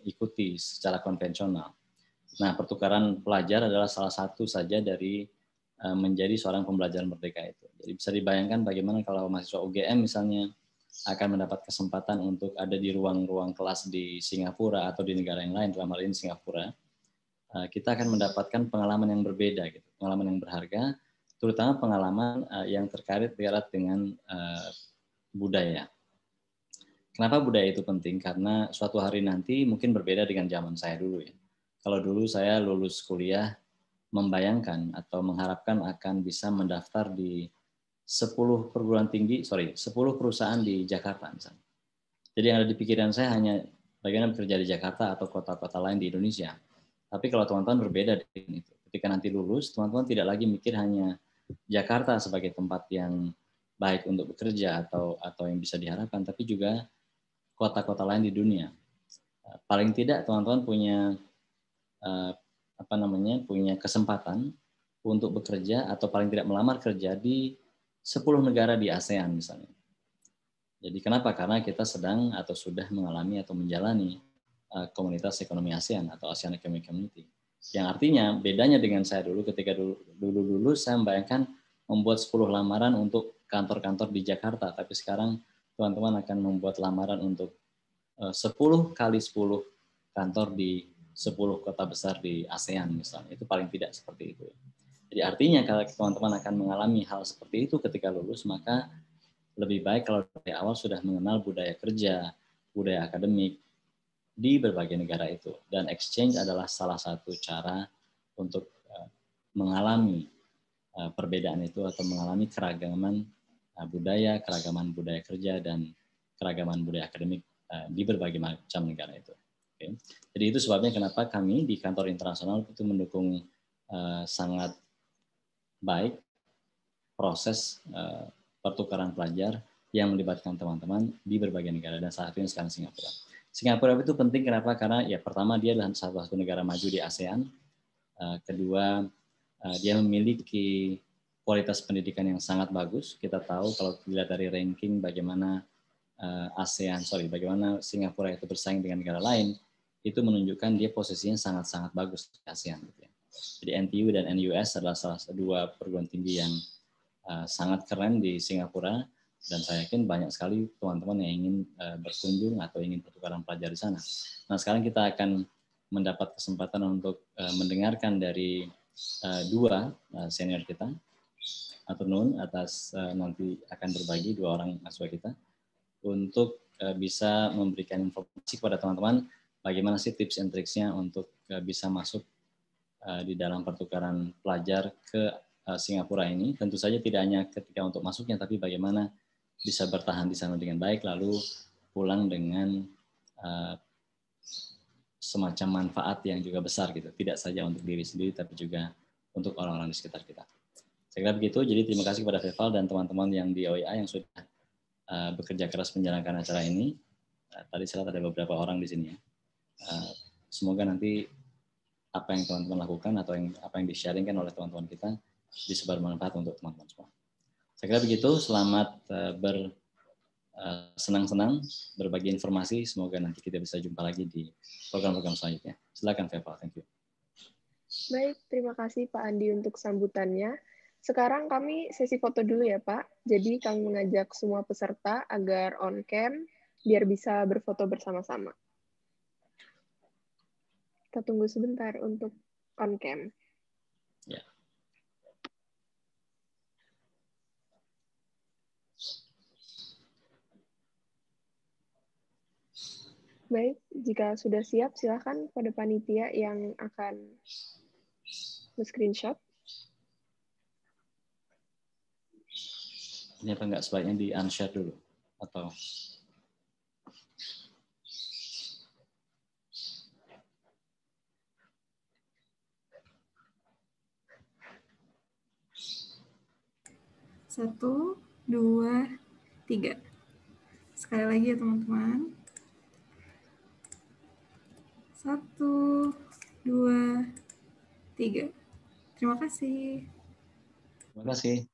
ikuti secara konvensional. Nah, pertukaran pelajar adalah salah satu saja dari e, menjadi seorang pembelajaran merdeka itu. Jadi bisa dibayangkan bagaimana kalau mahasiswa UGM misalnya akan mendapat kesempatan untuk ada di ruang-ruang kelas di Singapura atau di negara yang lain, dalam hal ini Singapura, e, kita akan mendapatkan pengalaman yang berbeda, gitu. pengalaman yang berharga, terutama pengalaman e, yang terkait dengan budaya. Kenapa budaya itu penting? Karena suatu hari nanti mungkin berbeda dengan zaman saya dulu ya. Kalau dulu saya lulus kuliah membayangkan atau mengharapkan akan bisa mendaftar di 10 perguruan tinggi, sorry, 10 perusahaan di Jakarta misalnya. Jadi yang ada di pikiran saya hanya bagaimana bekerja di Jakarta atau kota-kota lain di Indonesia. Tapi kalau teman-teman berbeda dengan itu. Ketika nanti lulus, teman-teman tidak lagi mikir hanya Jakarta sebagai tempat yang baik untuk bekerja atau atau yang bisa diharapkan, tapi juga kota-kota lain di dunia. Eh, paling tidak teman-teman punya eh, apa namanya punya kesempatan untuk bekerja atau paling tidak melamar kerja di 10 negara di ASEAN misalnya. Jadi kenapa? Karena kita sedang atau sudah mengalami atau menjalani eh, komunitas ekonomi ASEAN atau ASEAN Economic Community. Yang artinya bedanya dengan saya dulu ketika dulu dulu, saya membayangkan membuat 10 lamaran untuk kantor-kantor di Jakarta, tapi sekarang teman-teman akan membuat lamaran untuk 10 eh, kali 10 kantor di 10 kota besar di ASEAN misalnya. Itu paling tidak seperti itu. Ya. Jadi artinya kalau teman-teman akan mengalami hal seperti itu ketika lulus, maka lebih baik kalau dari awal sudah mengenal budaya kerja, budaya akademik di berbagai negara itu. Dan exchange adalah salah satu cara untuk eh, mengalami eh, perbedaan itu atau mengalami keragaman Uh, budaya, keragaman budaya kerja, dan keragaman budaya akademik uh, di berbagai macam negara itu. Okay. Jadi itu sebabnya kenapa kami di kantor internasional itu mendukung uh, sangat baik proses pertukaran pelajar yang melibatkan teman-teman di berbagai negara dan saat ini sekarang Singapura. Singapura itu penting kenapa? Karena ya pertama dia adalah satu-satu negara maju di ASEAN, kedua dia memiliki kualitas pendidikan yang sangat bagus. Kita tahu kalau dilihat dari ranking bagaimana eh, ASEAN, sorry, bagaimana Singapura itu bersaing dengan negara lain, itu menunjukkan dia posisinya sangat-sangat bagus di ASEAN. Gitu ya. Jadi NTU dan NUS adalah salah dua perguruan tinggi yang eh, sangat keren di Singapura, dan saya yakin banyak sekali teman-teman yang ingin eh, berkunjung atau ingin pertukaran pelajar di sana. Nah, sekarang kita akan mendapat kesempatan untuk mendengarkan dari dua senior kita, Aturnun atas uh, nanti akan berbagi dua orang mahasiswa kita untuk uh, bisa memberikan informasi kepada teman-teman bagaimana sih tips and tricksnya untuk uh, bisa masuk uh, di dalam pertukaran pelajar ke uh, Singapura ini. Tentu saja tidak hanya ketika untuk masuknya, tapi bagaimana bisa bertahan di sana dengan baik lalu pulang dengan uh, semacam manfaat yang juga besar gitu. Tidak saja untuk diri sendiri, tapi juga untuk orang-orang di sekitar kita. Saya kira begitu. Jadi terima kasih kepada Feval dan teman-teman yang di OIA yang sudah uh, bekerja keras menjalankan acara ini. Uh, tadi saya ada beberapa orang di sini ya. Uh, semoga nanti apa yang teman-teman lakukan atau yang apa yang di sharingkan oleh teman-teman kita disebar manfaat untuk teman-teman semua. Saya kira begitu. Selamat uh, ber senang-senang berbagi informasi. Semoga nanti kita bisa jumpa lagi di program-program selanjutnya. Silakan Feval. thank you. Baik, terima kasih Pak Andi untuk sambutannya. Sekarang kami sesi foto dulu ya Pak. Jadi kami mengajak semua peserta agar on cam biar bisa berfoto bersama-sama. Kita tunggu sebentar untuk on cam. Ya. Baik, jika sudah siap silakan pada panitia yang akan screenshot. Ini apa enggak sebaiknya di unshare dulu atau Satu, dua, tiga. Sekali lagi ya teman-teman. Satu, dua, tiga. Terima kasih. Terima kasih.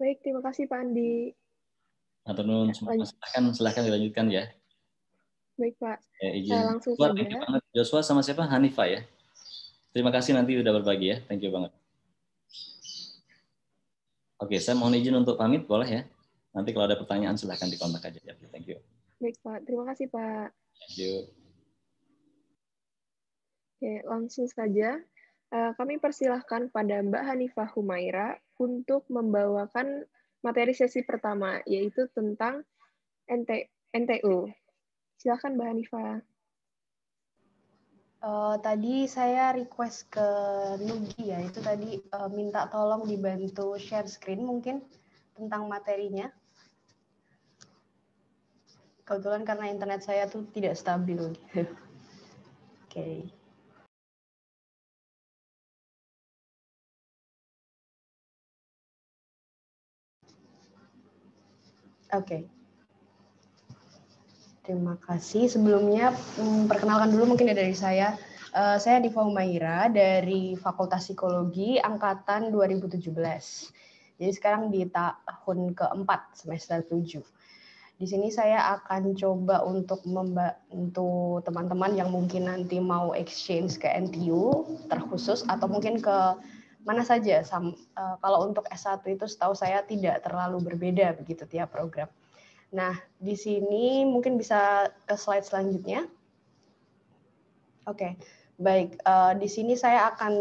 Baik, terima kasih Pak Andi. Atenun, ya, silahkan, silahkan dilanjutkan ya. Baik Pak, ya, izin. saya langsung Joshua, saja. Thank you banget. Joshua sama siapa? Hanifa ya. Terima kasih nanti udah berbagi ya. Thank you banget. Oke, saya mohon izin untuk pamit, boleh ya? Nanti kalau ada pertanyaan silahkan dikontak aja. Ya, thank you. Baik Pak, terima kasih Pak. Thank you. Oke, langsung saja. Eh, kami persilahkan pada Mbak Hanifah Humaira untuk membawakan materi sesi pertama, yaitu tentang NT, NTU. Silahkan Mbak Hanifah. Eh, uh, tadi saya request ke Nugi ya, itu tadi uh, minta tolong dibantu share screen mungkin tentang materinya. Kebetulan karena internet saya tuh tidak stabil. Oke. okay. Oke. Okay. Terima kasih. Sebelumnya mm, perkenalkan dulu mungkin ya dari saya. Eh, saya Diva Umaira dari Fakultas Psikologi angkatan 2017. Jadi sekarang di tahun keempat semester 7. Di sini saya akan coba untuk membantu teman-teman yang mungkin nanti mau exchange ke NTU terkhusus atau mungkin ke mana saja? Sam, uh, kalau untuk S1 itu setahu saya tidak terlalu berbeda begitu tiap program. Nah, di sini mungkin bisa ke slide selanjutnya. Oke, okay. baik. Uh, di sini saya akan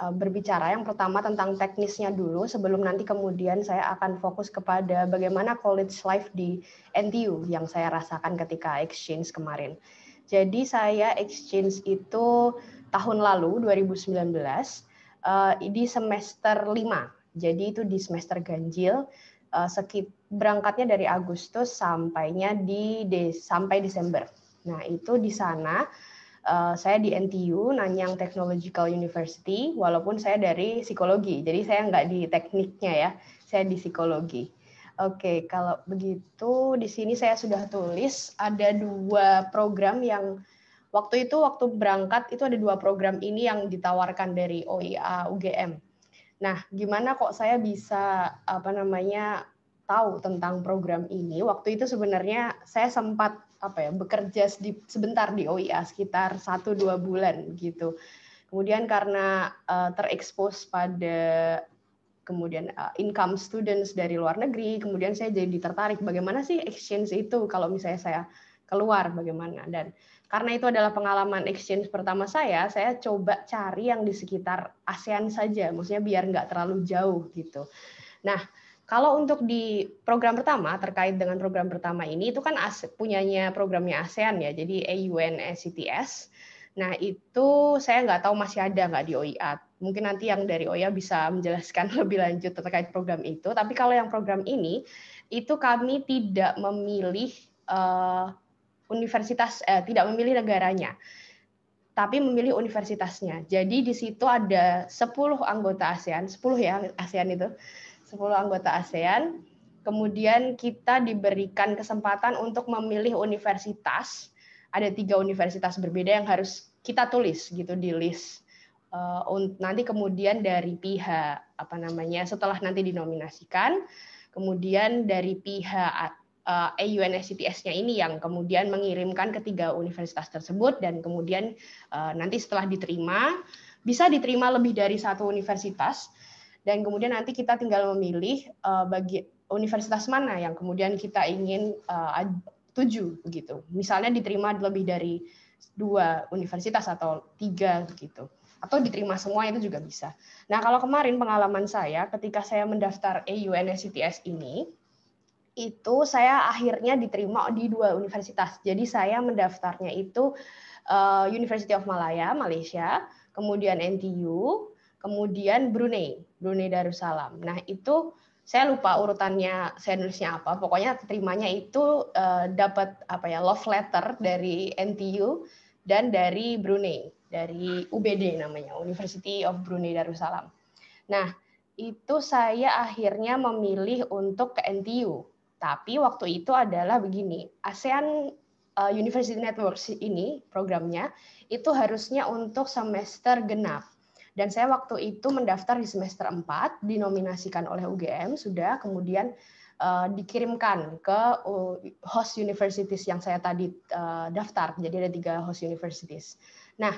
uh, berbicara yang pertama tentang teknisnya dulu, sebelum nanti kemudian saya akan fokus kepada bagaimana college life di NTU yang saya rasakan ketika exchange kemarin. Jadi saya exchange itu tahun lalu 2019 uh, di semester lima Jadi itu di semester ganjil uh, sekit berangkatnya dari Agustus sampainya di de, sampai Desember. Nah, itu di sana uh, saya di NTU Nanyang Technological University walaupun saya dari psikologi. Jadi saya nggak di tekniknya ya. Saya di psikologi. Oke, kalau begitu di sini saya sudah tulis ada dua program yang Waktu itu waktu berangkat itu ada dua program ini yang ditawarkan dari OIA UGM. Nah, gimana kok saya bisa apa namanya tahu tentang program ini? Waktu itu sebenarnya saya sempat apa ya bekerja sebentar di OIA sekitar 1-2 bulan gitu. Kemudian karena uh, terekspos pada kemudian uh, income students dari luar negeri, kemudian saya jadi tertarik bagaimana sih exchange itu kalau misalnya saya keluar bagaimana dan karena itu adalah pengalaman exchange pertama saya, saya coba cari yang di sekitar ASEAN saja, maksudnya biar nggak terlalu jauh gitu. Nah, kalau untuk di program pertama terkait dengan program pertama ini itu kan as, punyanya programnya ASEAN ya, jadi AUN SCTS. Nah itu saya nggak tahu masih ada nggak di OIA. Mungkin nanti yang dari OIA bisa menjelaskan lebih lanjut terkait program itu. Tapi kalau yang program ini itu kami tidak memilih uh, universitas eh, tidak memilih negaranya tapi memilih universitasnya. Jadi di situ ada 10 anggota ASEAN, 10 ya ASEAN itu. 10 anggota ASEAN. Kemudian kita diberikan kesempatan untuk memilih universitas. Ada tiga universitas berbeda yang harus kita tulis gitu di list. Uh, nanti kemudian dari pihak apa namanya setelah nanti dinominasikan, kemudian dari pihak Eh, AUN AUNSCTS-nya ini yang kemudian mengirimkan ke tiga universitas tersebut dan kemudian eh, nanti setelah diterima bisa diterima lebih dari satu universitas dan kemudian nanti kita tinggal memilih eh, bagi universitas mana yang kemudian kita ingin tuju begitu. Misalnya diterima lebih dari dua universitas atau tiga begitu atau diterima semua itu juga bisa. Nah, kalau kemarin pengalaman saya ketika saya mendaftar AUNSCTS ini, itu saya akhirnya diterima di dua universitas. Jadi saya mendaftarnya itu eh, University of Malaya, Malaysia, kemudian NTU, kemudian Brunei, Brunei Darussalam. Nah itu saya lupa urutannya saya nulisnya apa. Pokoknya terimanya itu eh, dapat apa ya love letter dari NTU dan dari Brunei, dari UBD namanya, University of Brunei Darussalam. Nah itu saya akhirnya memilih untuk ke NTU tapi waktu itu adalah begini, ASEAN eh, University Network ini programnya itu harusnya untuk semester genap. Dan saya waktu itu mendaftar di semester 4, dinominasikan oleh UGM sudah, kemudian uh, dikirimkan ke host universities yang saya tadi uh, daftar. Jadi ada tiga host universities. Nah,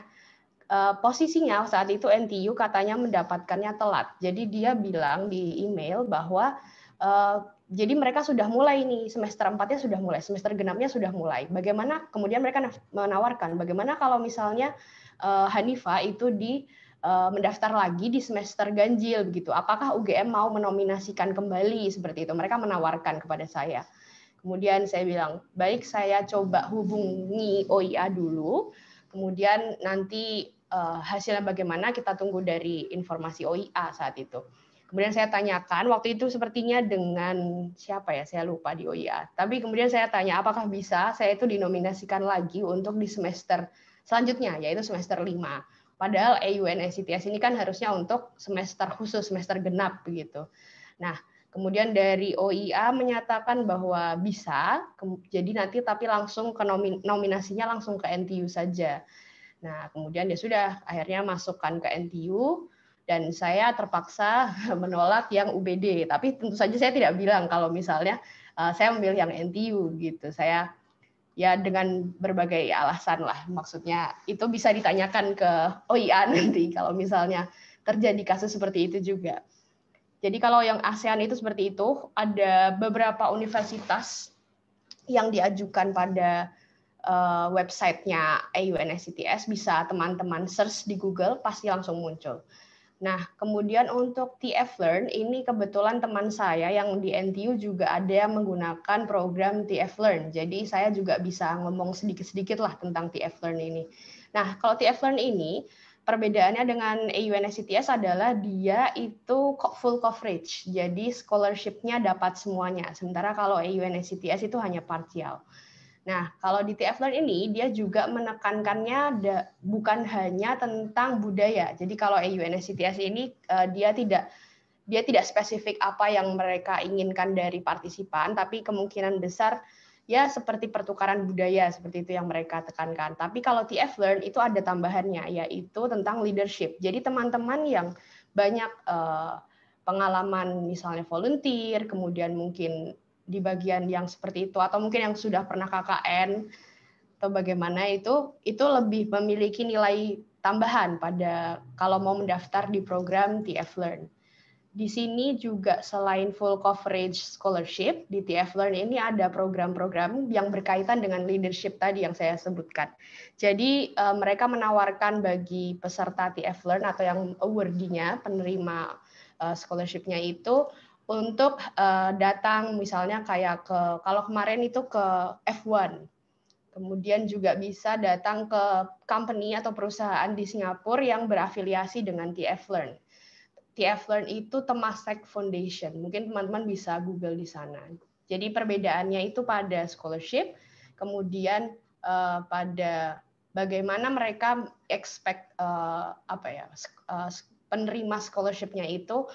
uh, posisinya saat itu NTU katanya mendapatkannya telat. Jadi dia bilang di email bahwa uh, jadi mereka sudah mulai nih semester 4-nya sudah mulai, semester genapnya sudah mulai. Bagaimana kemudian mereka menawarkan bagaimana kalau misalnya eh, Hanifa itu di eh, mendaftar lagi di semester ganjil begitu. Apakah UGM mau menominasikan kembali seperti itu? Mereka menawarkan kepada saya. Kemudian saya bilang, "Baik, saya coba hubungi OIA dulu. Kemudian nanti eh, hasilnya bagaimana kita tunggu dari informasi OIA saat itu." Kemudian saya tanyakan, waktu itu sepertinya dengan siapa ya, saya lupa di OIA. Tapi kemudian saya tanya, apakah bisa saya itu dinominasikan lagi untuk di semester selanjutnya, yaitu semester 5. Padahal EUN SCTS ini kan harusnya untuk semester khusus, semester genap begitu. Nah, Kemudian dari OIA menyatakan bahwa bisa, jadi nanti tapi langsung ke nomin, nominasinya langsung ke NTU saja. Nah, kemudian ya sudah, akhirnya masukkan ke NTU dan saya terpaksa menolak yang UBD. Tapi tentu saja saya tidak bilang kalau misalnya uh, saya memilih yang NTU gitu. Saya ya dengan berbagai alasan lah. Maksudnya itu bisa ditanyakan ke OIA nanti kalau misalnya terjadi kasus seperti itu juga. Jadi kalau yang ASEAN itu seperti itu, ada beberapa universitas yang diajukan pada uh, websitenya AUNSCTS bisa teman-teman search di Google pasti langsung muncul. Nah, kemudian untuk TF Learn ini kebetulan teman saya yang di NTU juga ada yang menggunakan program TF Learn. Jadi saya juga bisa ngomong sedikit-sedikit lah tentang TF Learn ini. Nah, kalau TF Learn ini perbedaannya dengan AUNSCTS adalah dia itu full coverage. Jadi scholarship-nya dapat semuanya. Sementara kalau AUNSCTS itu hanya partial. Nah, kalau di TF Learn ini dia juga menekankannya da, bukan hanya tentang budaya. Jadi kalau AUNSCTS ini uh, dia tidak dia tidak spesifik apa yang mereka inginkan dari partisipan, tapi kemungkinan besar ya seperti pertukaran budaya seperti itu yang mereka tekankan. Tapi kalau TF Learn itu ada tambahannya yaitu tentang leadership. Jadi teman-teman yang banyak uh, pengalaman misalnya volunteer, kemudian mungkin di bagian yang seperti itu atau mungkin yang sudah pernah KKN atau bagaimana itu itu lebih memiliki nilai tambahan pada kalau mau mendaftar di program TF Learn. Di sini juga selain full coverage scholarship di TF Learn ini ada program-program yang berkaitan dengan leadership tadi yang saya sebutkan. Jadi eh, mereka menawarkan bagi peserta TF Learn atau yang awardinya penerima eh, scholarshipnya itu untuk uh, datang misalnya kayak ke kalau kemarin itu ke F1. Kemudian juga bisa datang ke company atau perusahaan di Singapura yang berafiliasi dengan TF Learn. TF Learn itu Temasek Foundation. Mungkin teman-teman bisa Google di sana. Jadi perbedaannya itu pada scholarship, kemudian uh, pada bagaimana mereka expect uh, apa ya uh, penerima scholarshipnya itu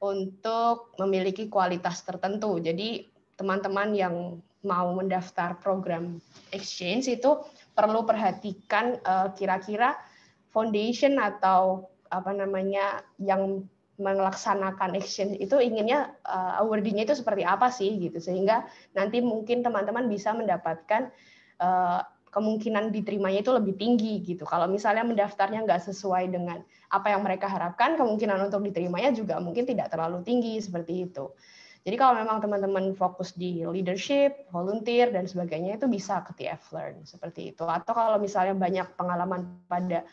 untuk memiliki kualitas tertentu. Jadi teman-teman yang mau mendaftar program exchange itu perlu perhatikan eh, kira-kira uh, foundation atau apa namanya yang melaksanakan exchange itu inginnya uh, awardingnya itu seperti apa sih gitu sehingga nanti mungkin teman-teman bisa mendapatkan eh, kemungkinan diterimanya itu lebih tinggi gitu. Kalau misalnya mendaftarnya nggak sesuai dengan apa yang mereka harapkan, kemungkinan untuk diterimanya juga mungkin tidak terlalu tinggi seperti itu. Jadi kalau memang teman-teman fokus di leadership, volunteer dan sebagainya itu bisa ke TF Learn seperti itu. Atau kalau misalnya banyak pengalaman pada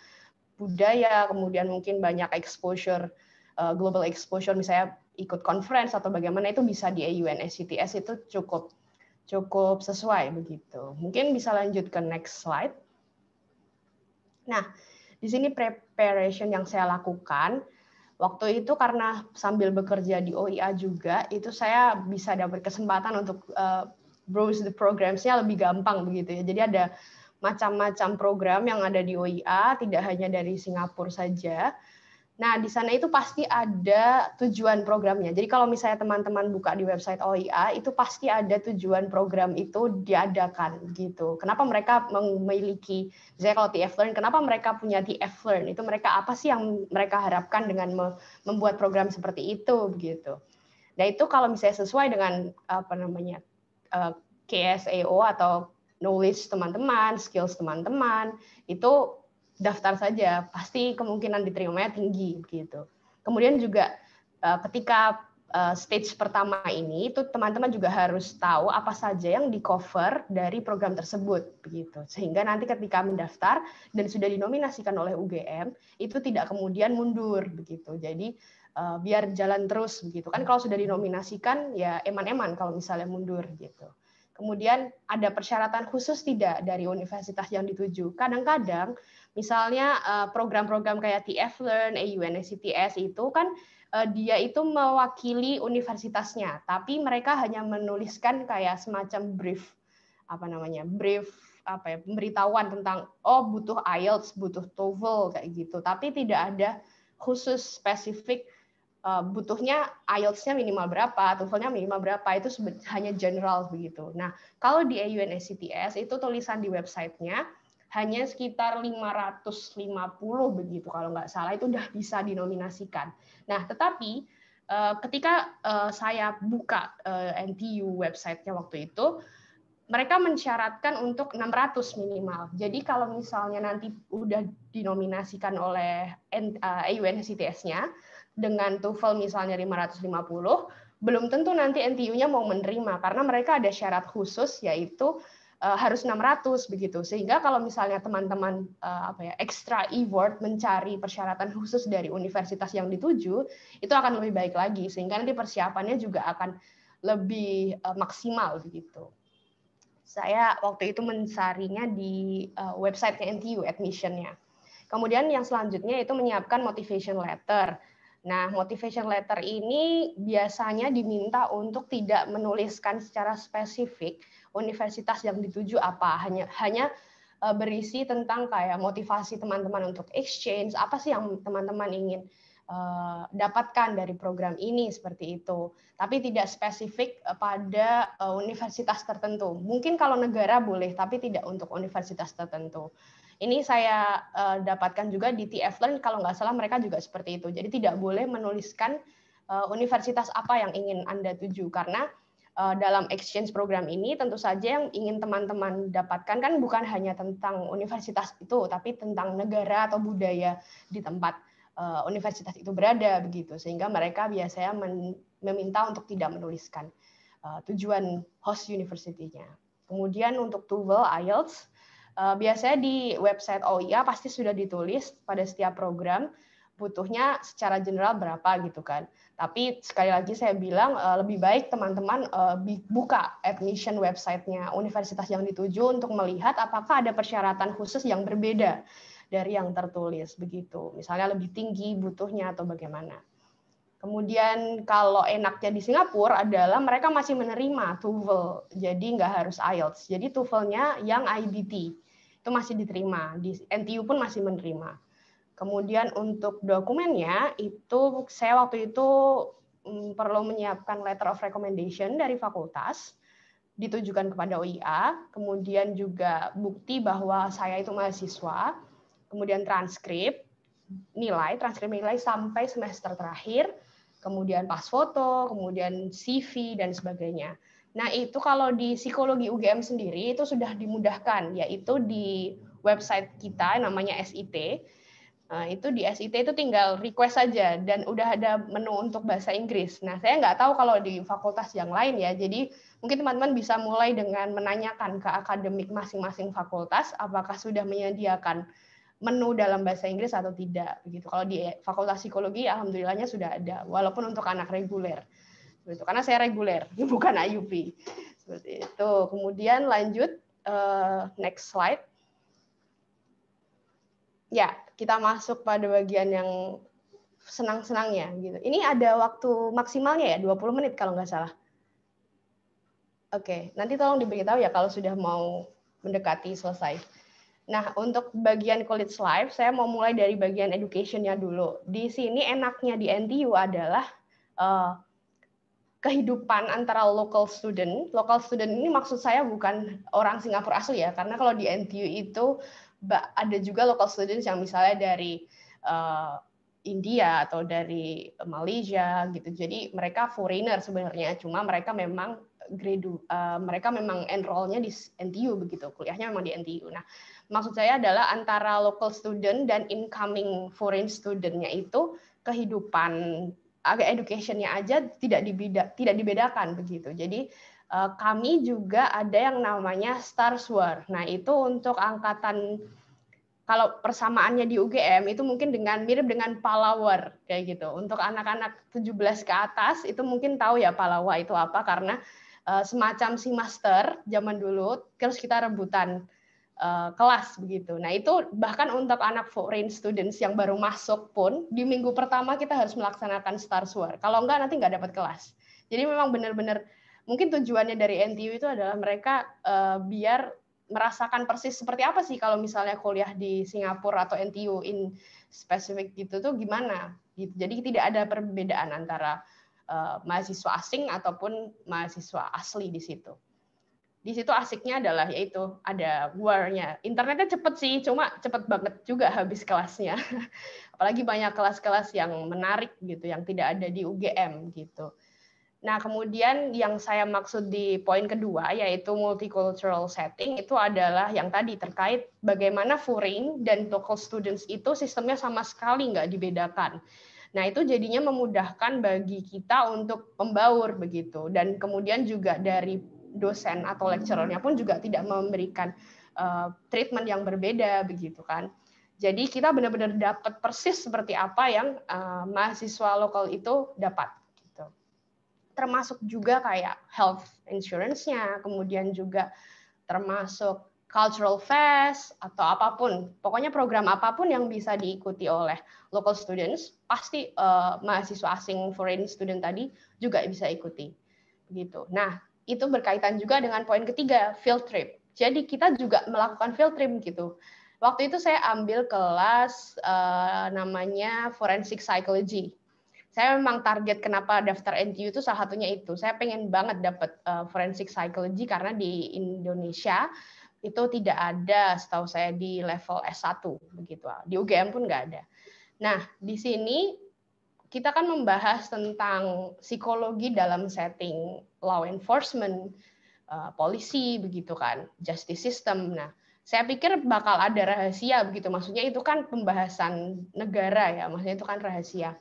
budaya, kemudian mungkin banyak exposure eh, global exposure misalnya ikut conference atau bagaimana itu bisa di AUN SCTS itu cukup cukup sesuai begitu. Mungkin bisa lanjut ke next slide. Nah, di sini preparation yang saya lakukan waktu itu karena sambil bekerja di OIA juga itu saya bisa dapat kesempatan untuk uh, browse the programs-nya lebih gampang begitu ya. Jadi ada macam-macam program yang ada di OIA tidak hanya dari Singapura saja Nah, di sana itu pasti ada tujuan programnya. Jadi kalau misalnya teman-teman buka di website OIA, itu pasti ada tujuan program itu diadakan gitu. Kenapa mereka memiliki, misalnya kalau TF Learn, kenapa mereka punya TF Learn? Itu mereka apa sih yang mereka harapkan dengan membuat program seperti itu gitu Nah, itu kalau misalnya sesuai dengan apa namanya eh, KSAO atau knowledge teman-teman, skills teman-teman, itu daftar saja pasti kemungkinan diterimanya tinggi gitu kemudian juga eh, ketika eh, stage pertama ini itu teman-teman juga harus tahu apa saja yang di cover dari program tersebut begitu sehingga nanti ketika mendaftar dan sudah dinominasikan oleh UGM itu tidak kemudian mundur begitu jadi eh, biar jalan terus begitu kan kalau sudah dinominasikan ya eman-eman kalau misalnya mundur gitu Kemudian ada persyaratan khusus tidak dari universitas yang dituju. Kadang-kadang Misalnya eh, program-program kayak TF Learn, AUNSCTS itu kan eh, dia itu mewakili universitasnya, tapi mereka hanya menuliskan kayak semacam brief apa namanya brief apa ya pemberitahuan tentang oh butuh IELTS, butuh TOEFL kayak gitu, tapi tidak ada khusus spesifik eh, butuhnya IELTS-nya minimal berapa, TOEFL-nya minimal berapa itu hanya general begitu. Nah kalau di AUNSCTS itu tulisan di websitenya hanya sekitar 550 begitu kalau nggak salah itu udah bisa dinominasikan. Nah, tetapi eh, ketika eh, saya buka eh, NTU websitenya waktu itu, mereka mensyaratkan untuk 600 minimal. Jadi kalau misalnya nanti udah dinominasikan oleh AUNCTS-nya dengan TOEFL misalnya 550, belum tentu nanti NTU-nya mau menerima karena mereka ada syarat khusus yaitu Eh, harus 600 begitu. Sehingga kalau misalnya teman-teman eh, apa ya extra effort mencari persyaratan khusus dari universitas yang dituju, itu akan lebih baik lagi sehingga nanti persiapannya juga akan lebih eh, maksimal begitu. Saya waktu itu mencarinya di website NTU admissionnya. Kemudian yang selanjutnya itu menyiapkan motivation letter. Nah, motivation letter ini biasanya diminta untuk tidak menuliskan secara spesifik universitas yang dituju apa hanya hanya eh, berisi tentang kayak motivasi teman-teman untuk exchange apa sih yang teman-teman ingin eh, dapatkan dari program ini seperti itu tapi tidak spesifik pada eh, universitas tertentu mungkin kalau negara boleh tapi tidak untuk universitas tertentu ini saya dapatkan juga di TF Learn kalau nggak salah mereka juga seperti itu jadi tidak boleh menuliskan universitas apa yang ingin anda tuju karena Eh, dalam exchange program ini tentu saja yang ingin teman-teman dapatkan kan bukan hanya tentang universitas itu tapi tentang negara atau budaya di tempat eh, universitas itu berada begitu sehingga mereka biasanya meminta untuk tidak menuliskan eh, tujuan host university Kemudian untuk TOEFL, IELTS biasanya di website OIA pasti sudah ditulis pada setiap program butuhnya secara general berapa gitu kan. Tapi sekali lagi saya bilang eh, lebih baik teman-teman eh, buka admission websitenya universitas yang dituju untuk melihat apakah ada persyaratan khusus yang berbeda dari yang tertulis begitu. Misalnya lebih tinggi butuhnya atau bagaimana. Kemudian kalau enaknya di Singapura adalah mereka masih menerima TOEFL, jadi nggak harus IELTS. Jadi TOEFL-nya yang IBT itu masih diterima, di NTU pun masih menerima Kemudian untuk dokumennya itu saya waktu itu mm, perlu menyiapkan letter of recommendation dari fakultas ditujukan kepada OIA, kemudian juga bukti bahwa saya itu mahasiswa, kemudian transkrip nilai, transkrip nilai sampai semester terakhir, kemudian pas foto, kemudian CV dan sebagainya. Nah, itu kalau di psikologi UGM sendiri itu sudah dimudahkan yaitu di website kita namanya SIT Nah, itu di SIT itu tinggal request saja dan udah ada menu untuk bahasa Inggris. Nah, saya nggak tahu kalau di fakultas yang lain ya. Jadi, mungkin teman-teman bisa mulai dengan menanyakan ke akademik masing-masing fakultas apakah sudah menyediakan menu dalam bahasa Inggris atau tidak. Begitu. Kalau di Fakultas Psikologi alhamdulillahnya sudah ada walaupun untuk anak reguler. Begitu. Karena saya reguler, bukan IUP. Seperti itu. Kemudian lanjut eh, next slide. Ya, kita masuk pada bagian yang senang-senangnya gitu. Ini ada waktu maksimalnya ya 20 menit kalau nggak salah. Oke, nanti tolong diberitahu ya kalau sudah mau mendekati selesai. Nah, untuk bagian college life, saya mau mulai dari bagian education-nya dulu. Di sini enaknya di NTU adalah uh, kehidupan antara local student. Local student ini maksud saya bukan orang Singapura asli ya, karena kalau di NTU itu ada juga local students yang misalnya dari uh, India atau dari Malaysia gitu. Jadi mereka foreigner sebenarnya, cuma mereka memang gradu uh, mereka memang enrollnya di NTU begitu, kuliahnya memang di NTU. Nah, maksud saya adalah antara local student dan incoming foreign studentnya itu kehidupan agak educationnya aja tidak dibeda, tidak dibedakan begitu. Jadi Eh, kami juga ada yang namanya Star War. Nah, itu untuk angkatan kalau persamaannya di UGM itu mungkin dengan mirip dengan Palawar kayak gitu. Untuk anak-anak 17 ke atas itu mungkin tahu ya Palawa itu apa karena eh, semacam si master zaman dulu terus kita rebutan eh, kelas begitu. Nah, itu bahkan untuk anak foreign students yang baru masuk pun di minggu pertama kita harus melaksanakan Star War. Kalau enggak nanti enggak dapat kelas. Jadi memang benar-benar mungkin tujuannya dari NTU itu adalah mereka uh, biar merasakan persis seperti apa sih kalau misalnya kuliah di Singapura atau NTU in specific gitu tuh gimana gitu. Jadi tidak ada perbedaan antara uh, mahasiswa asing ataupun mahasiswa asli di situ. Di situ asiknya adalah yaitu ada war Internetnya cepet sih, cuma cepet banget juga habis kelasnya. Apalagi banyak kelas-kelas yang menarik gitu, yang tidak ada di UGM gitu. Nah, kemudian yang saya maksud di poin kedua yaitu multicultural setting itu adalah yang tadi terkait bagaimana foreign dan local students itu sistemnya sama sekali nggak dibedakan. Nah, itu jadinya memudahkan bagi kita untuk membaur begitu dan kemudian juga dari dosen atau lecturernya pun juga tidak memberikan uh, treatment yang berbeda begitu kan. Jadi kita benar-benar dapat persis seperti apa yang uh, mahasiswa lokal itu dapat termasuk juga kayak health insurance-nya, kemudian juga termasuk cultural fest atau apapun. Pokoknya program apapun yang bisa diikuti oleh local students, pasti uh, mahasiswa asing foreign student tadi juga bisa ikuti. gitu. Nah, itu berkaitan juga dengan poin ketiga, field trip. Jadi kita juga melakukan field trip gitu. Waktu itu saya ambil kelas uh, namanya forensic psychology saya memang target kenapa daftar NTU itu salah satunya itu. Saya pengen banget dapat uh, eh, forensic psychology karena di Indonesia itu tidak ada setahu saya di level S1 begitu. Di UGM pun nggak ada. Nah, di sini kita kan membahas tentang psikologi dalam setting law enforcement, uh, polisi begitu kan, justice system. Nah, saya pikir bakal ada rahasia begitu. Maksudnya itu kan pembahasan negara ya, maksudnya itu kan rahasia.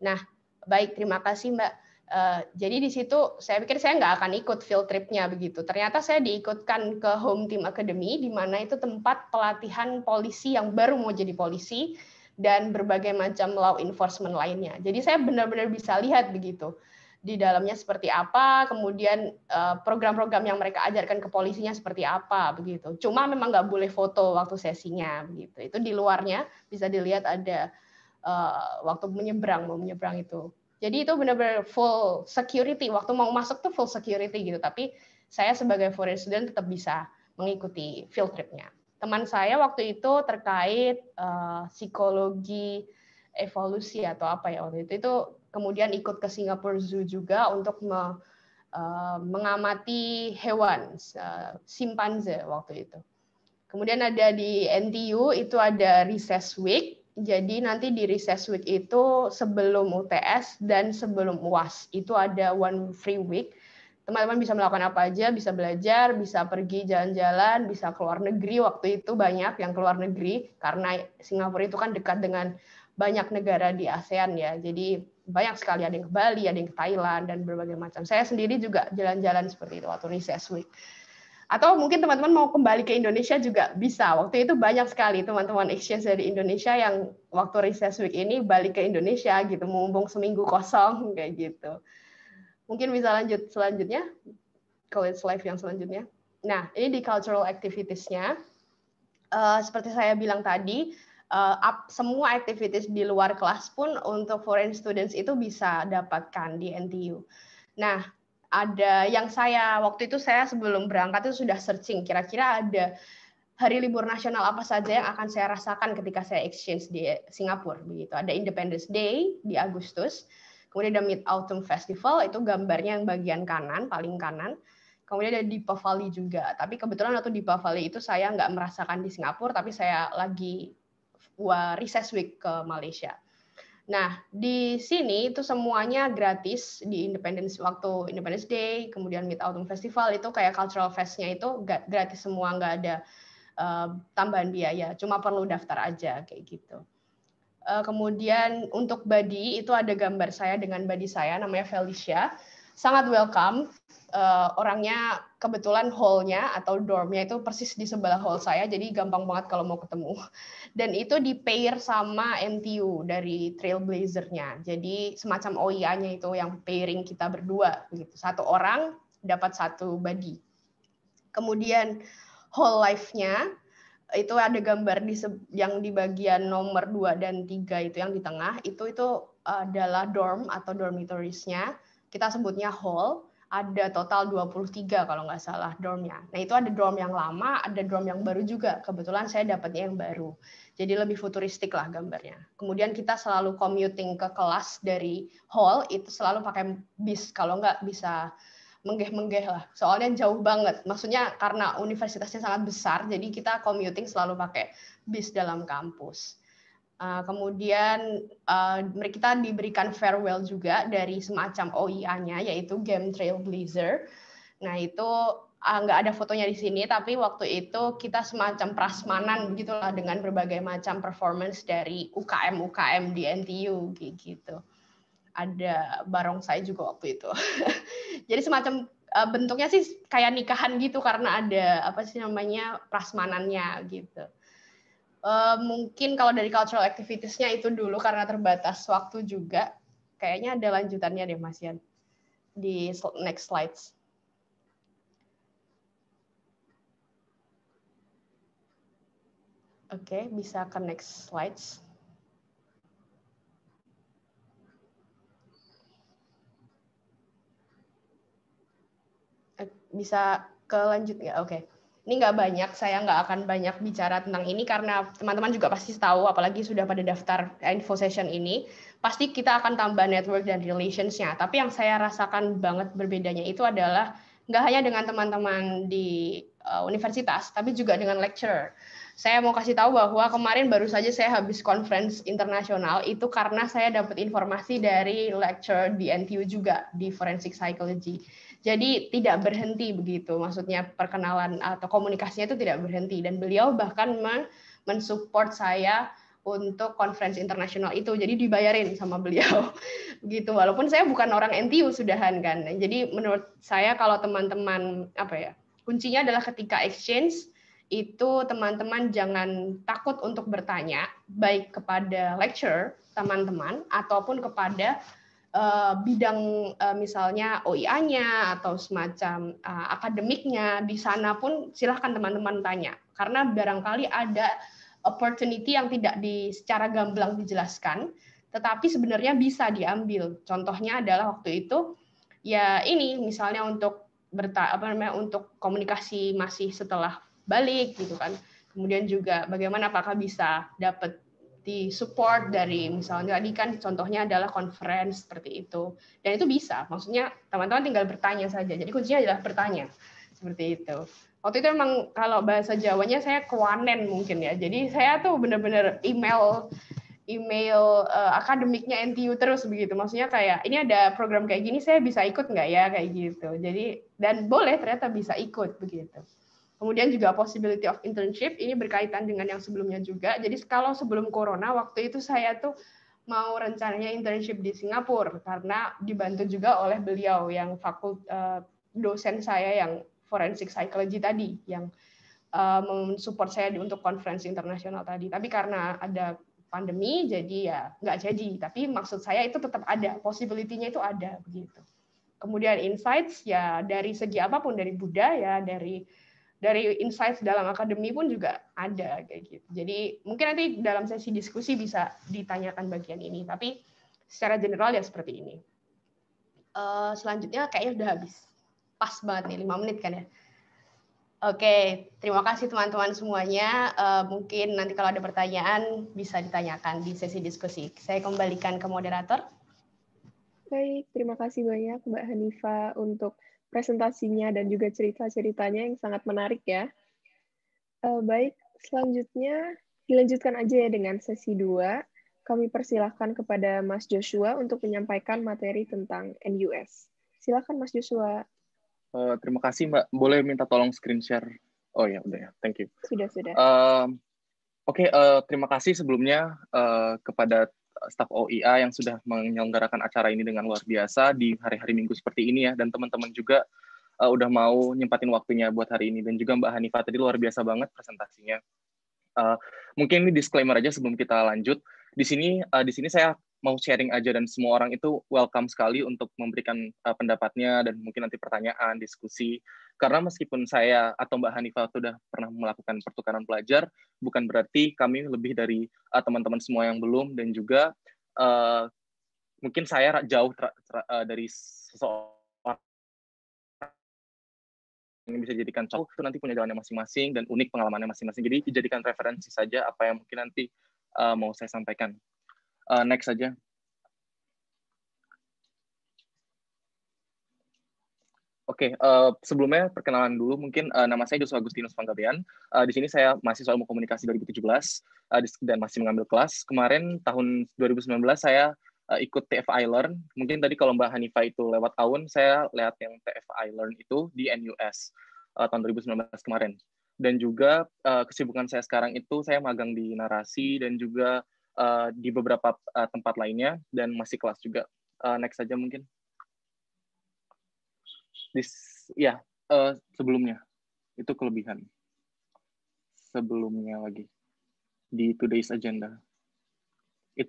Nah, baik terima kasih Mbak. Uh, jadi di situ saya pikir saya nggak akan ikut field tripnya begitu. Ternyata saya diikutkan ke Home Team Academy di mana itu tempat pelatihan polisi yang baru mau jadi polisi dan berbagai macam law enforcement lainnya. Jadi saya benar-benar bisa lihat begitu di dalamnya seperti apa, kemudian eh, program-program yang mereka ajarkan ke polisinya seperti apa begitu. Cuma memang nggak boleh foto waktu sesinya begitu. Itu di luarnya bisa dilihat ada uh, waktu menyeberang mau menyeberang itu. Jadi itu benar-benar full security. Waktu mau masuk tuh full security gitu. Tapi saya sebagai foreign student tetap bisa mengikuti field tripnya. Teman saya waktu itu terkait uh, psikologi evolusi atau apa ya waktu itu. Itu kemudian ikut ke Singapore Zoo juga untuk me, uh, mengamati hewan uh, simpanse waktu itu. Kemudian ada di NTU itu ada recess week jadi nanti di recess week itu sebelum UTS dan sebelum UAS itu ada one free week. Teman-teman bisa melakukan apa aja, bisa belajar, bisa pergi jalan-jalan, bisa keluar negeri. Waktu itu banyak yang keluar negeri karena Singapura itu kan dekat dengan banyak negara di ASEAN ya. Jadi banyak sekali ada yang ke Bali, ada yang ke Thailand dan berbagai macam. Saya sendiri juga jalan-jalan seperti itu waktu recess week. Atau mungkin teman-teman mau kembali ke Indonesia juga bisa. Waktu itu banyak sekali teman-teman exchange dari Indonesia yang waktu recess week ini balik ke Indonesia gitu, mumpung seminggu kosong kayak gitu. Mungkin bisa lanjut selanjutnya, college life yang selanjutnya. Nah, ini di cultural activities-nya. Uh, seperti saya bilang tadi, uh, eh, up, semua activities di luar kelas pun untuk foreign students itu bisa dapatkan di NTU. Nah, ada yang saya waktu itu saya sebelum berangkat itu sudah searching kira-kira ada hari libur nasional apa saja yang akan saya rasakan ketika saya exchange di Singapura begitu. Ada Independence Day di Agustus, kemudian ada Mid Autumn Festival itu gambarnya yang bagian kanan paling kanan. Kemudian ada di juga, tapi kebetulan waktu di itu saya nggak merasakan di Singapura, tapi saya lagi wah, recess week ke Malaysia. Nah, di sini itu semuanya gratis di Independence waktu Independence Day, kemudian Mid Autumn Festival itu kayak cultural festnya itu gratis semua, nggak ada uh, tambahan biaya, cuma perlu daftar aja kayak gitu. Uh, kemudian untuk body itu ada gambar saya dengan body saya namanya Felicia sangat welcome. Uh, orangnya kebetulan hall-nya atau dormnya itu persis di sebelah hall saya, jadi gampang banget kalau mau ketemu. Dan itu di pair sama NTU dari Trailblazer-nya. Jadi semacam OIA-nya itu yang pairing kita berdua. Gitu. Satu orang dapat satu body. Kemudian hall life-nya itu ada gambar di yang di bagian nomor 2 dan 3 itu yang di tengah itu itu adalah dorm atau dormitories-nya kita sebutnya hall, ada total 23 kalau nggak salah dormnya. Nah itu ada dorm yang lama, ada dorm yang baru juga. Kebetulan saya dapatnya yang baru. Jadi lebih futuristik lah gambarnya. Kemudian kita selalu commuting ke kelas dari hall, itu selalu pakai bis. Kalau nggak bisa menggeh-menggeh lah. Soalnya jauh banget. Maksudnya karena universitasnya sangat besar, jadi kita commuting selalu pakai bis dalam kampus. Eh, kemudian uh, kita diberikan farewell juga dari semacam OIA-nya yaitu Game Trailblazer. Nah itu eh, nggak ada fotonya di sini tapi waktu itu kita semacam prasmanan begitulah dengan berbagai macam performance dari UKM UKM di NTU gitu. Ada barong saya juga waktu itu. Jadi semacam bentuknya sih kayak nikahan gitu karena ada apa sih namanya prasmanannya gitu. Eh, mungkin kalau dari cultural activities-nya itu dulu karena terbatas waktu juga. Kayaknya ada lanjutannya deh Mas Yan di next slides. Oke, okay, bisa ke next slides. Eh, bisa ke lanjut nggak? Oke. Okay ini nggak banyak, saya nggak akan banyak bicara tentang ini karena teman-teman juga pasti tahu, apalagi sudah pada daftar info session ini, pasti kita akan tambah network dan relationsnya. Tapi yang saya rasakan banget berbedanya itu adalah nggak hanya dengan teman-teman di uh, universitas, tapi juga dengan lecturer. Saya mau kasih tahu bahwa kemarin baru saja saya habis conference internasional itu karena saya dapat informasi dari lecturer di NTU juga di forensic psychology jadi tidak berhenti begitu, maksudnya perkenalan atau komunikasinya itu tidak berhenti. Dan beliau bahkan mensupport saya untuk konferensi internasional itu jadi dibayarin sama beliau gitu walaupun saya bukan orang NTU sudahan kan jadi menurut saya kalau teman-teman apa ya kuncinya adalah ketika exchange itu teman-teman jangan takut untuk bertanya baik kepada lecturer teman-teman ataupun kepada Eh, bidang eh, misalnya OIA-nya atau semacam eh, akademiknya di sana pun silahkan teman-teman tanya karena barangkali ada opportunity yang tidak di secara gamblang dijelaskan tetapi sebenarnya bisa diambil contohnya adalah waktu itu ya ini misalnya untuk berta apa namanya untuk komunikasi masih setelah balik gitu kan kemudian juga bagaimana apakah bisa dapat di support dari misalnya tadi kan contohnya adalah conference seperti itu dan itu bisa maksudnya teman-teman tinggal bertanya saja jadi kuncinya adalah bertanya seperti itu waktu itu emang kalau bahasa Jawanya saya kewanen mungkin ya jadi saya tuh benar-benar email email uh, akademiknya NTU terus begitu maksudnya kayak ini ada program kayak gini saya bisa ikut nggak ya kayak gitu jadi dan boleh ternyata bisa ikut begitu Kemudian juga possibility of internship ini berkaitan dengan yang sebelumnya juga. Jadi kalau sebelum corona waktu itu saya tuh mau rencananya internship di Singapura karena dibantu juga oleh beliau yang fakult eh, dosen saya yang forensic psychology tadi yang eh, mensupport saya untuk konferensi internasional tadi. Tapi karena ada pandemi jadi ya nggak jadi. Tapi maksud saya itu tetap ada, possibility-nya itu ada begitu. Kemudian insights ya dari segi apapun dari budaya dari dari insights dalam akademi pun juga ada kayak gitu. Jadi mungkin nanti dalam sesi diskusi bisa ditanyakan bagian ini, tapi secara general ya seperti ini. Uh, selanjutnya kayaknya udah habis. Pas banget nih, lima menit kan ya. Oke, okay, terima kasih teman-teman semuanya. Uh, mungkin nanti kalau ada pertanyaan bisa ditanyakan di sesi diskusi. Saya kembalikan ke moderator. Baik, terima kasih banyak Mbak Hanifa untuk presentasinya dan juga cerita-ceritanya yang sangat menarik ya. Uh, baik, selanjutnya dilanjutkan aja ya dengan sesi 2. Kami persilahkan kepada Mas Joshua untuk menyampaikan materi tentang NUS. Silakan Mas Joshua. Uh, terima kasih Mbak. Boleh minta tolong screen share? Oh ya, udah ya. Thank you. Sudah, sudah. Uh, Oke, okay, uh, eh, terima kasih sebelumnya uh, kepada staf OIA e yang sudah menyelenggarakan acara ini dengan luar biasa di hari-hari Minggu seperti ini ya dan teman-teman juga uh, udah mau nyempatin waktunya buat hari ini dan juga Mbak Hanifah tadi luar biasa banget presentasinya. Uh, mungkin ini disclaimer aja sebelum kita lanjut. Di sini uh, di sini saya mau sharing aja dan semua orang itu welcome sekali untuk memberikan uh, pendapatnya dan mungkin nanti pertanyaan, diskusi karena meskipun saya atau Mbak Hanifah sudah pernah melakukan pertukaran pelajar, bukan berarti kami lebih dari eh, teman-teman uh, semua yang belum dan juga uh, mungkin saya jauh tra, tra, uh, dari seseorang yang bisa dijadikan contoh itu nanti punya jalannya masing-masing dan unik pengalamannya masing-masing. Jadi dijadikan referensi saja apa yang mungkin nanti uh, mau saya sampaikan. Uh, next saja. Oke, okay, uh, eh, sebelumnya perkenalan dulu mungkin uh, nama saya Joshua Agustinus Panggabean. Uh, di sini saya masih soal komunikasi 2017 uh, dan masih mengambil kelas. Kemarin tahun 2019 saya uh, ikut TFI Learn. Mungkin tadi kalau Mbak Hanifa itu lewat tahun, saya lihat yang TFI Learn itu di NUS uh, tahun 2019 kemarin. Dan juga uh, kesibukan saya sekarang itu saya magang di narasi dan juga uh, di beberapa uh, tempat lainnya dan masih kelas juga. Uh, next saja mungkin. This ya uh, sebelumnya itu kelebihan sebelumnya lagi di today's agenda It,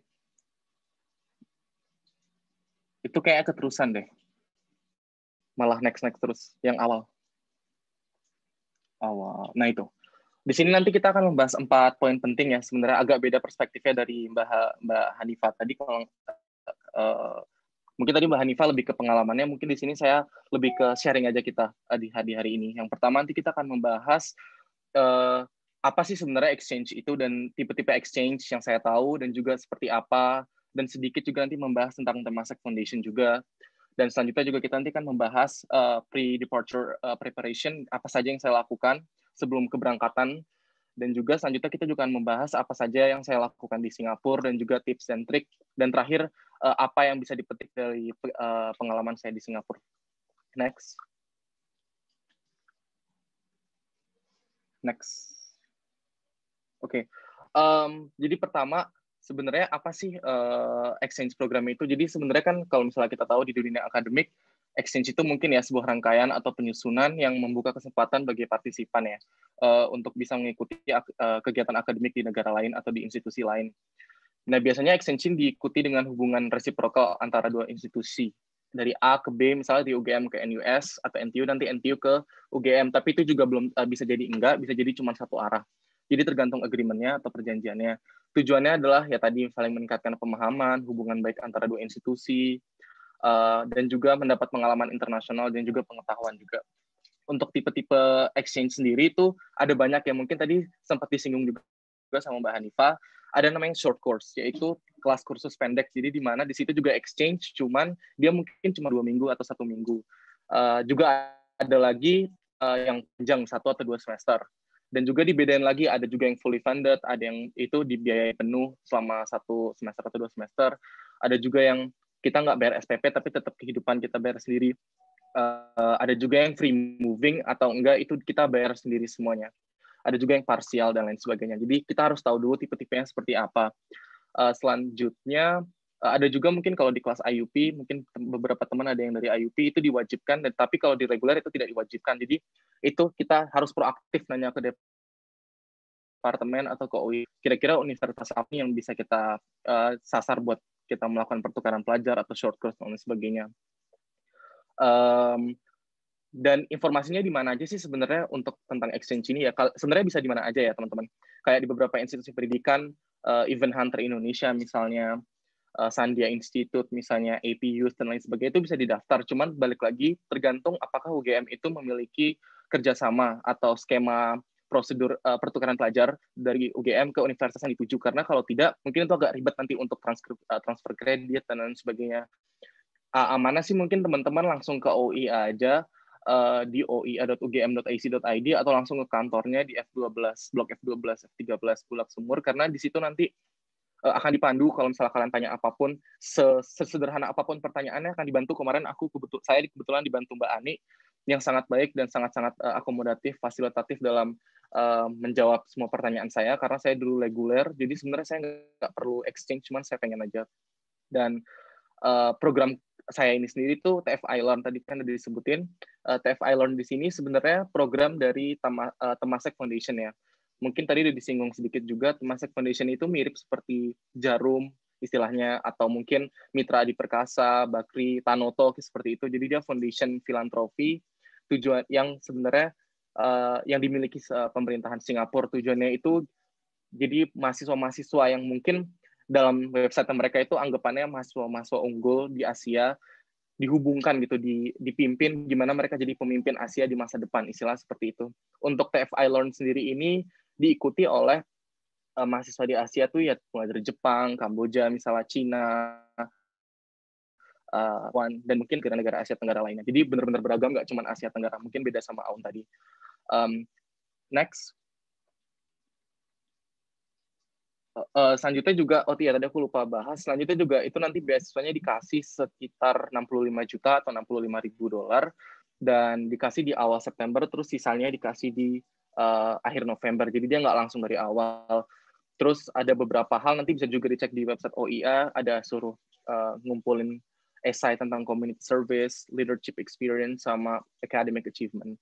itu kayak keterusan deh malah next next terus yang awal awal nah itu di sini nanti kita akan membahas empat poin penting ya sebenarnya agak beda perspektifnya dari mbak mbak Hanifah tadi kalau uh, mungkin tadi Mbak Hanifa lebih ke pengalamannya, mungkin di sini saya lebih ke sharing aja kita eh, di hari hari ini. Yang pertama nanti kita akan membahas uh, apa sih sebenarnya exchange itu dan tipe-tipe exchange yang saya tahu dan juga seperti apa dan sedikit juga nanti membahas tentang Temasek Foundation juga. Dan selanjutnya juga kita nanti akan membahas uh, pre-departure uh, preparation apa saja yang saya lakukan sebelum keberangkatan dan juga selanjutnya kita juga akan membahas apa saja yang saya lakukan di Singapura dan juga tips dan trik dan terakhir uh, apa yang bisa dipetik dari uh, pengalaman saya di Singapura. Next. Next. Oke. Okay. Um, jadi pertama sebenarnya apa sih uh, exchange program itu? Jadi sebenarnya kan kalau misalnya kita tahu di dunia akademik exchange itu mungkin ya sebuah rangkaian atau penyusunan yang membuka kesempatan bagi partisipan ya uh, untuk bisa mengikuti ak uh, kegiatan akademik di negara lain atau di institusi lain. Nah, biasanya extension diikuti dengan hubungan reciprocal antara dua institusi. Dari A ke B, misalnya di UGM ke NUS atau NTU, nanti NTU ke UGM. Tapi itu juga belum uh, bisa jadi enggak, bisa jadi cuma satu arah. Jadi tergantung agreement-nya atau perjanjiannya. Tujuannya adalah ya tadi saling meningkatkan pemahaman, hubungan baik antara dua institusi, uh, dan juga mendapat pengalaman internasional dan juga pengetahuan juga untuk tipe-tipe exchange sendiri itu ada banyak yang mungkin tadi sempat disinggung juga sama Mbak Hanifa ada namanya short course yaitu kelas kursus pendek jadi di mana di situ juga exchange cuman dia mungkin cuma dua minggu atau satu minggu uh, juga ada lagi uh, yang panjang satu atau dua semester dan juga dibedain lagi ada juga yang fully funded ada yang itu dibiayai penuh selama satu semester atau dua semester ada juga yang kita nggak bayar SPP tapi tetap kehidupan kita bayar sendiri uh, ada juga yang free moving atau enggak itu kita bayar sendiri semuanya ada juga yang parsial dan lain sebagainya. Jadi kita harus tahu dulu tipe-tipe yang seperti apa. Eh, selanjutnya eh, ada juga mungkin kalau di kelas IUP mungkin beberapa teman ada yang dari IUP itu diwajibkan, dan tapi kalau di reguler itu tidak diwajibkan. Jadi itu kita harus proaktif nanya ke departemen atau ke UI. Kira-kira universitas apa yang bisa kita uh, sasar buat kita melakukan pertukaran pelajar atau short course dan lain sebagainya. Um, dan informasinya di mana aja sih sebenarnya untuk tentang exchange ini ya sebenarnya bisa di mana aja ya teman-teman kayak di beberapa institusi pendidikan uh, Event Hunter Indonesia misalnya uh, Sandia Institute misalnya AP dan lain sebagainya itu bisa didaftar cuman balik lagi tergantung apakah UGM itu memiliki kerjasama atau skema prosedur uh, pertukaran pelajar dari UGM ke universitas yang dituju karena kalau tidak mungkin itu agak ribet nanti untuk transfer uh, transfer kredit dan lain sebagainya uh, mana sih mungkin teman-teman langsung ke OI aja uh, di oia.ugm.ac.id atau langsung ke kantornya di F12 blok F12 F13 Bulak Sumur karena di situ nanti eh, akan dipandu kalau misalnya kalian tanya apapun sesederhana apapun pertanyaannya akan dibantu kemarin aku kebetul saya kebetulan dibantu Mbak Ani yang sangat baik dan sangat-sangat eh, akomodatif fasilitatif dalam menjawab semua pertanyaan saya karena saya dulu reguler jadi sebenarnya saya nggak perlu exchange cuman saya pengen aja dan uh, program saya ini sendiri tuh TF Island tadi kan udah disebutin. Uh, eh, TF di sini sebenarnya program dari Tama, uh, Temasek Foundation ya. Mungkin tadi udah disinggung sedikit juga Temasek Foundation itu mirip seperti Jarum istilahnya atau mungkin Mitra Adi Perkasa, Bakri, Tanoto seperti itu. Jadi dia foundation filantropi tujuan yang sebenarnya uh, yang dimiliki uh, pemerintahan Singapura tujuannya itu jadi mahasiswa-mahasiswa yang mungkin dalam website mereka itu anggapannya mahasiswa-mahasiswa unggul di Asia dihubungkan gitu di dipimpin gimana mereka jadi pemimpin Asia di masa depan istilah seperti itu untuk TFI Learn sendiri ini diikuti oleh uh, mahasiswa di Asia tuh ya mulai dari Jepang Kamboja misalnya Cina uh, dan mungkin negara negara Asia Tenggara lainnya jadi benar-benar beragam nggak cuma Asia Tenggara mungkin beda sama Aun tadi um, next uh, selanjutnya juga oh iya tadi aku lupa bahas selanjutnya juga itu nanti beasiswanya dikasih sekitar 65 juta atau 65 ribu dolar dan dikasih di awal September terus sisanya dikasih di uh, akhir November jadi dia nggak langsung dari awal terus ada beberapa hal nanti bisa juga dicek di website OIA ada suruh uh, ngumpulin esai tentang community service, leadership experience sama academic achievement.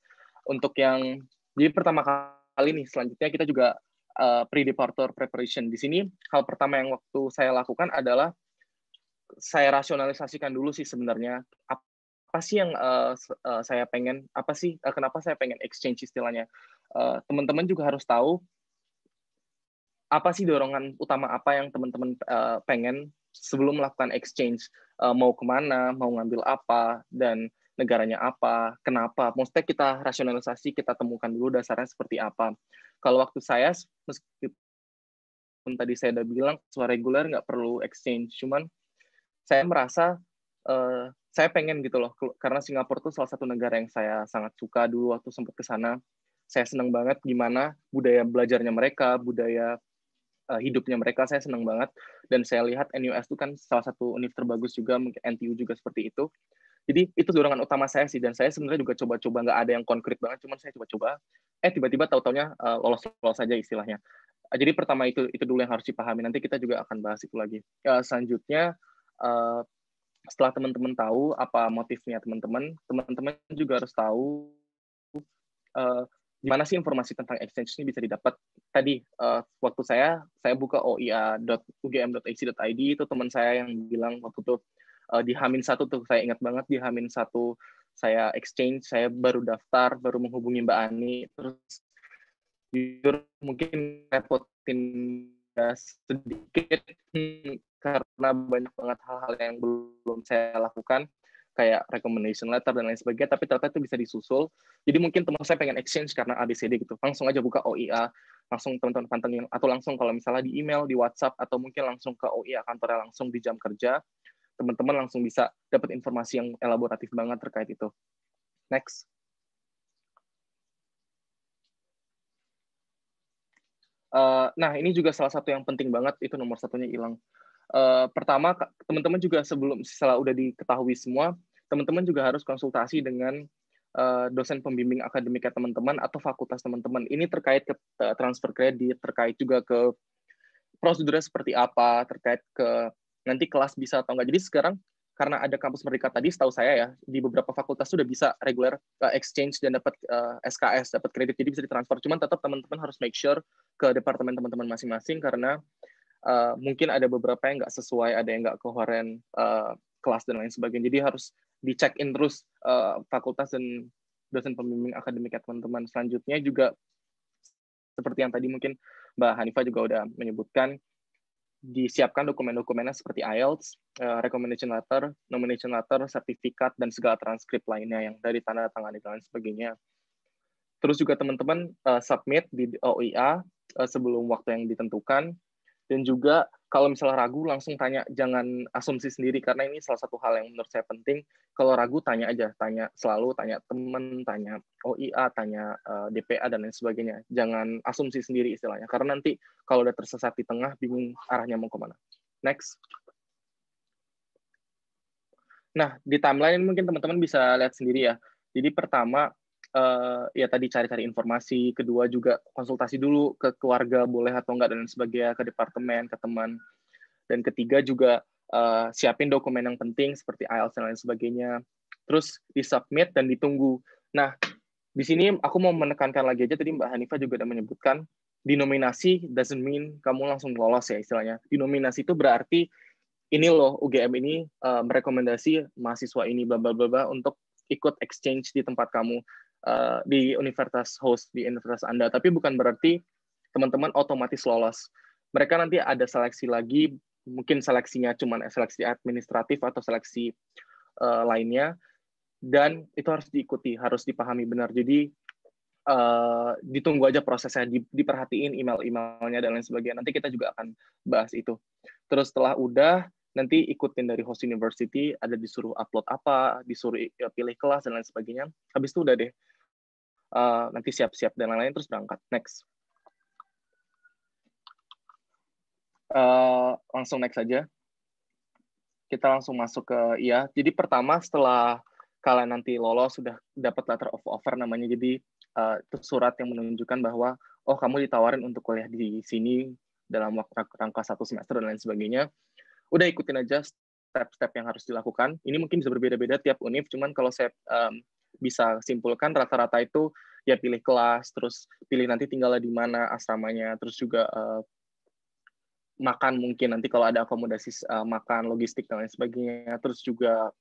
Untuk yang jadi pertama kali nih selanjutnya kita juga uh, pre-departure preparation. Di sini hal pertama yang waktu saya lakukan adalah saya rasionalisasikan dulu sih sebenarnya apa sih yang uh, uh, saya pengen, apa sih uh, kenapa saya pengen exchange istilahnya. Teman-teman uh, juga harus tahu apa sih dorongan utama apa yang teman-teman uh, pengen sebelum melakukan exchange uh, mau kemana, mau ngambil apa dan negaranya apa, kenapa. Maksudnya kita rasionalisasi, kita temukan dulu dasarnya seperti apa. Kalau waktu saya meskipun tadi saya udah bilang suara reguler nggak perlu exchange cuman saya merasa uh, saya pengen gitu loh karena Singapura tuh salah satu negara yang saya sangat suka dulu waktu sempat ke sana saya senang banget gimana budaya belajarnya mereka budaya uh, hidupnya mereka saya senang banget dan saya lihat NUS itu kan salah satu univ terbagus juga NTU juga seperti itu jadi itu dorongan utama saya sih dan saya sebenarnya juga coba-coba nggak ada yang konkret banget cuman saya coba-coba eh tiba-tiba tahu taunya eh, lolos lolos saja istilahnya eh, jadi pertama itu itu dulu yang harus dipahami nanti kita juga akan bahas itu lagi eh, selanjutnya setelah teman-teman tahu apa motifnya teman-teman teman-teman juga harus tahu uh, gimana sih informasi tentang exchange ini bisa didapat tadi waktu saya saya buka oia.ugm.ac.id itu teman saya yang bilang waktu itu uh, di Hamin satu tuh saya ingat banget di Hamin satu saya exchange saya baru daftar baru menghubungi Mbak Ani terus jujur mungkin repotin ya, sedikit hmm, karena banyak banget hal-hal yang belum saya lakukan kayak recommendation letter dan lain sebagainya tapi ternyata itu bisa disusul jadi mungkin teman saya pengen exchange karena ABCD gitu langsung aja buka OIA langsung teman-teman pantengin atau langsung kalau misalnya di email di WhatsApp atau mungkin langsung ke OIA kantornya langsung di jam kerja teman-teman langsung bisa dapat informasi yang elaboratif banget terkait itu. Next. Uh, nah, ini juga salah satu yang penting banget, itu nomor satunya hilang. Uh, pertama, teman-teman juga sebelum setelah udah diketahui semua, teman-teman juga harus konsultasi dengan uh, dosen pembimbing akademika teman-teman atau fakultas teman-teman. Ini terkait ke transfer kredit, terkait juga ke prosedurnya seperti apa, terkait ke nanti kelas bisa atau enggak. Jadi sekarang karena ada kampus merdeka tadi, setahu saya ya, di beberapa fakultas sudah bisa regular eh, exchange dan dapat uh, eh, SKS, dapat kredit, jadi bisa ditransfer. Cuman tetap teman-teman harus make sure ke departemen teman-teman masing-masing karena uh, mungkin ada beberapa yang nggak sesuai, ada yang nggak koheren uh, kelas dan lain sebagainya. Jadi harus dicek in terus uh, fakultas dan dosen pembimbing akademik ya, teman-teman. Selanjutnya juga seperti yang tadi mungkin Mbak Hanifa juga udah menyebutkan disiapkan dokumen-dokumennya seperti IELTS, uh, recommendation letter, nomination letter, sertifikat, dan segala transkrip lainnya yang dari tanda tangan dan lain sebagainya. Terus juga teman-teman uh, submit di OIA uh, eh, sebelum waktu yang ditentukan, dan juga kalau misalnya ragu langsung tanya jangan asumsi sendiri karena ini salah satu hal yang menurut saya penting kalau ragu tanya aja tanya selalu tanya temen tanya OIA tanya uh, eh, DPA dan lain sebagainya jangan asumsi sendiri istilahnya karena nanti kalau udah tersesat di tengah bingung arahnya mau kemana next nah di timeline ini mungkin teman-teman bisa lihat sendiri ya jadi pertama uh, ya tadi cari-cari informasi, kedua juga konsultasi dulu ke keluarga boleh atau enggak dan sebagainya, ke departemen, ke teman. Dan ketiga juga uh, siapin dokumen yang penting seperti IELTS dan lain sebagainya. Terus disubmit dan ditunggu. Nah, di sini aku mau menekankan lagi aja tadi Mbak Hanifa juga udah menyebutkan dinominasi doesn't mean kamu langsung lolos ya istilahnya. Dinominasi itu berarti ini loh UGM ini uh, merekomendasi mahasiswa ini bla bla bla untuk ikut exchange di tempat kamu. Eh, di universitas host di universitas Anda, tapi bukan berarti teman-teman otomatis lolos. Mereka nanti ada seleksi lagi, mungkin seleksinya cuma seleksi administratif atau seleksi uh, lainnya, dan itu harus diikuti, harus dipahami benar. Jadi uh, ditunggu aja prosesnya, di, diperhatiin email-emailnya dan lain sebagainya. Nanti kita juga akan bahas itu. Terus setelah udah, nanti ikutin dari host university, ada disuruh upload apa, disuruh pilih kelas dan lain sebagainya. Habis itu udah deh, Eh, nanti siap-siap dan lain-lain terus berangkat. Next. Uh, langsung next saja. Kita langsung masuk ke iya. Jadi pertama setelah kalian nanti lolos sudah dapat letter of offer namanya jadi uh, surat yang menunjukkan bahwa oh kamu ditawarin untuk kuliah di sini dalam waktu rangka satu semester dan lain sebagainya. Udah ikutin aja step-step yang harus dilakukan. Ini mungkin bisa berbeda-beda tiap univ, cuman kalau saya um, bisa simpulkan rata-rata itu ya pilih kelas, terus pilih nanti tinggalnya di mana asramanya, terus juga uh, makan mungkin nanti kalau ada akomodasi uh, makan, logistik dan lain sebagainya, terus juga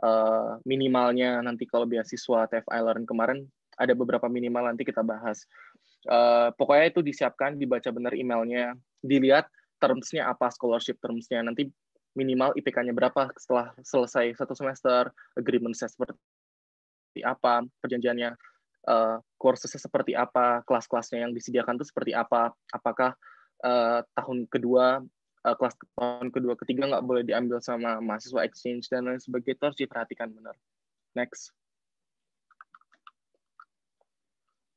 uh, minimalnya nanti kalau beasiswa TFI Learn kemarin ada beberapa minimal nanti kita bahas. Uh, pokoknya itu disiapkan, dibaca benar emailnya, dilihat termsnya apa, scholarship termsnya nanti minimal IPK-nya berapa setelah selesai satu semester, agreement saya seperti seperti apa, perjanjiannya uh, eh, kursusnya seperti apa, kelas-kelasnya yang disediakan itu seperti apa, apakah uh, tahun kedua uh, kelas tahun kedua ketiga nggak boleh diambil sama mahasiswa exchange dan lain sebagainya itu harus diperhatikan benar. Next.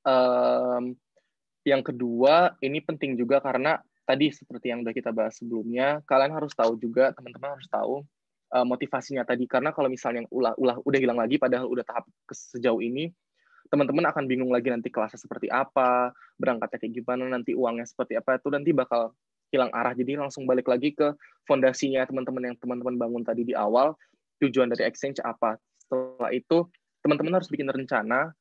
Um, yang kedua ini penting juga karena tadi seperti yang sudah kita bahas sebelumnya, kalian harus tahu juga teman-teman harus tahu uh, motivasinya tadi karena kalau misalnya ulah ulah udah hilang lagi padahal udah tahap sejauh ini teman-teman akan bingung lagi nanti kelasnya seperti apa berangkatnya kayak gimana nanti uangnya seperti apa itu nanti bakal hilang arah jadi langsung balik lagi ke fondasinya teman-teman yang teman-teman bangun tadi di awal tujuan dari exchange apa setelah itu teman-teman harus bikin rencana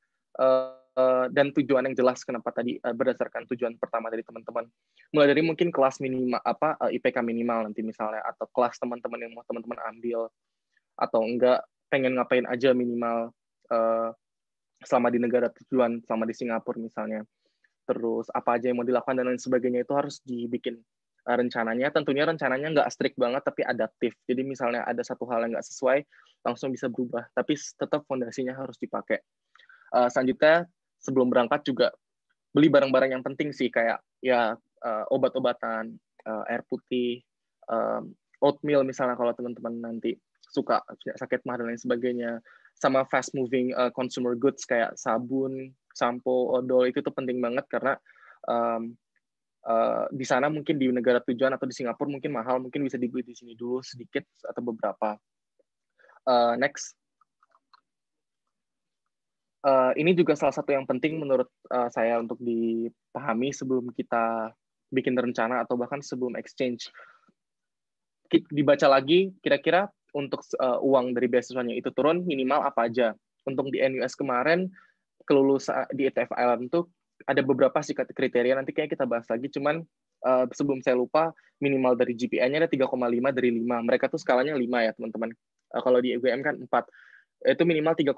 eh, Eh, dan tujuan yang jelas kenapa tadi uh, berdasarkan tujuan pertama dari teman-teman mulai dari mungkin kelas minimal apa uh, eh, IPK minimal nanti misalnya atau kelas teman-teman yang mau teman-teman ambil atau enggak pengen ngapain aja minimal uh, selama di negara tujuan selama di Singapura misalnya terus apa aja yang mau dilakukan dan lain sebagainya itu harus dibikin uh, rencananya tentunya rencananya nggak strict banget tapi adaptif jadi misalnya ada satu hal yang nggak sesuai langsung bisa berubah tapi tetap fondasinya harus dipakai uh, selanjutnya sebelum berangkat juga beli barang-barang yang penting sih kayak ya uh, obat-obatan, uh, air putih, um, oatmeal misalnya kalau teman-teman nanti suka sakit mah dan lain sebagainya sama fast moving uh, consumer goods kayak sabun, sampo, odol itu tuh penting banget karena um, uh, di sana mungkin di negara tujuan atau di Singapura mungkin mahal mungkin bisa dibeli di sini dulu sedikit atau beberapa. Uh, next uh, ini juga salah satu yang penting menurut uh, saya untuk dipahami sebelum kita bikin rencana atau bahkan sebelum exchange dibaca lagi kira-kira untuk uh, uang dari beasiswanya itu turun minimal apa aja untuk di NUS kemarin kelulusan di ETF Island tuh ada beberapa sikat kriteria nanti kayak kita bahas lagi cuman uh, sebelum saya lupa minimal dari GPA-nya ada 3,5 dari 5 mereka tuh skalanya 5 ya teman-teman uh, kalau di UGM kan 4 itu minimal 3,5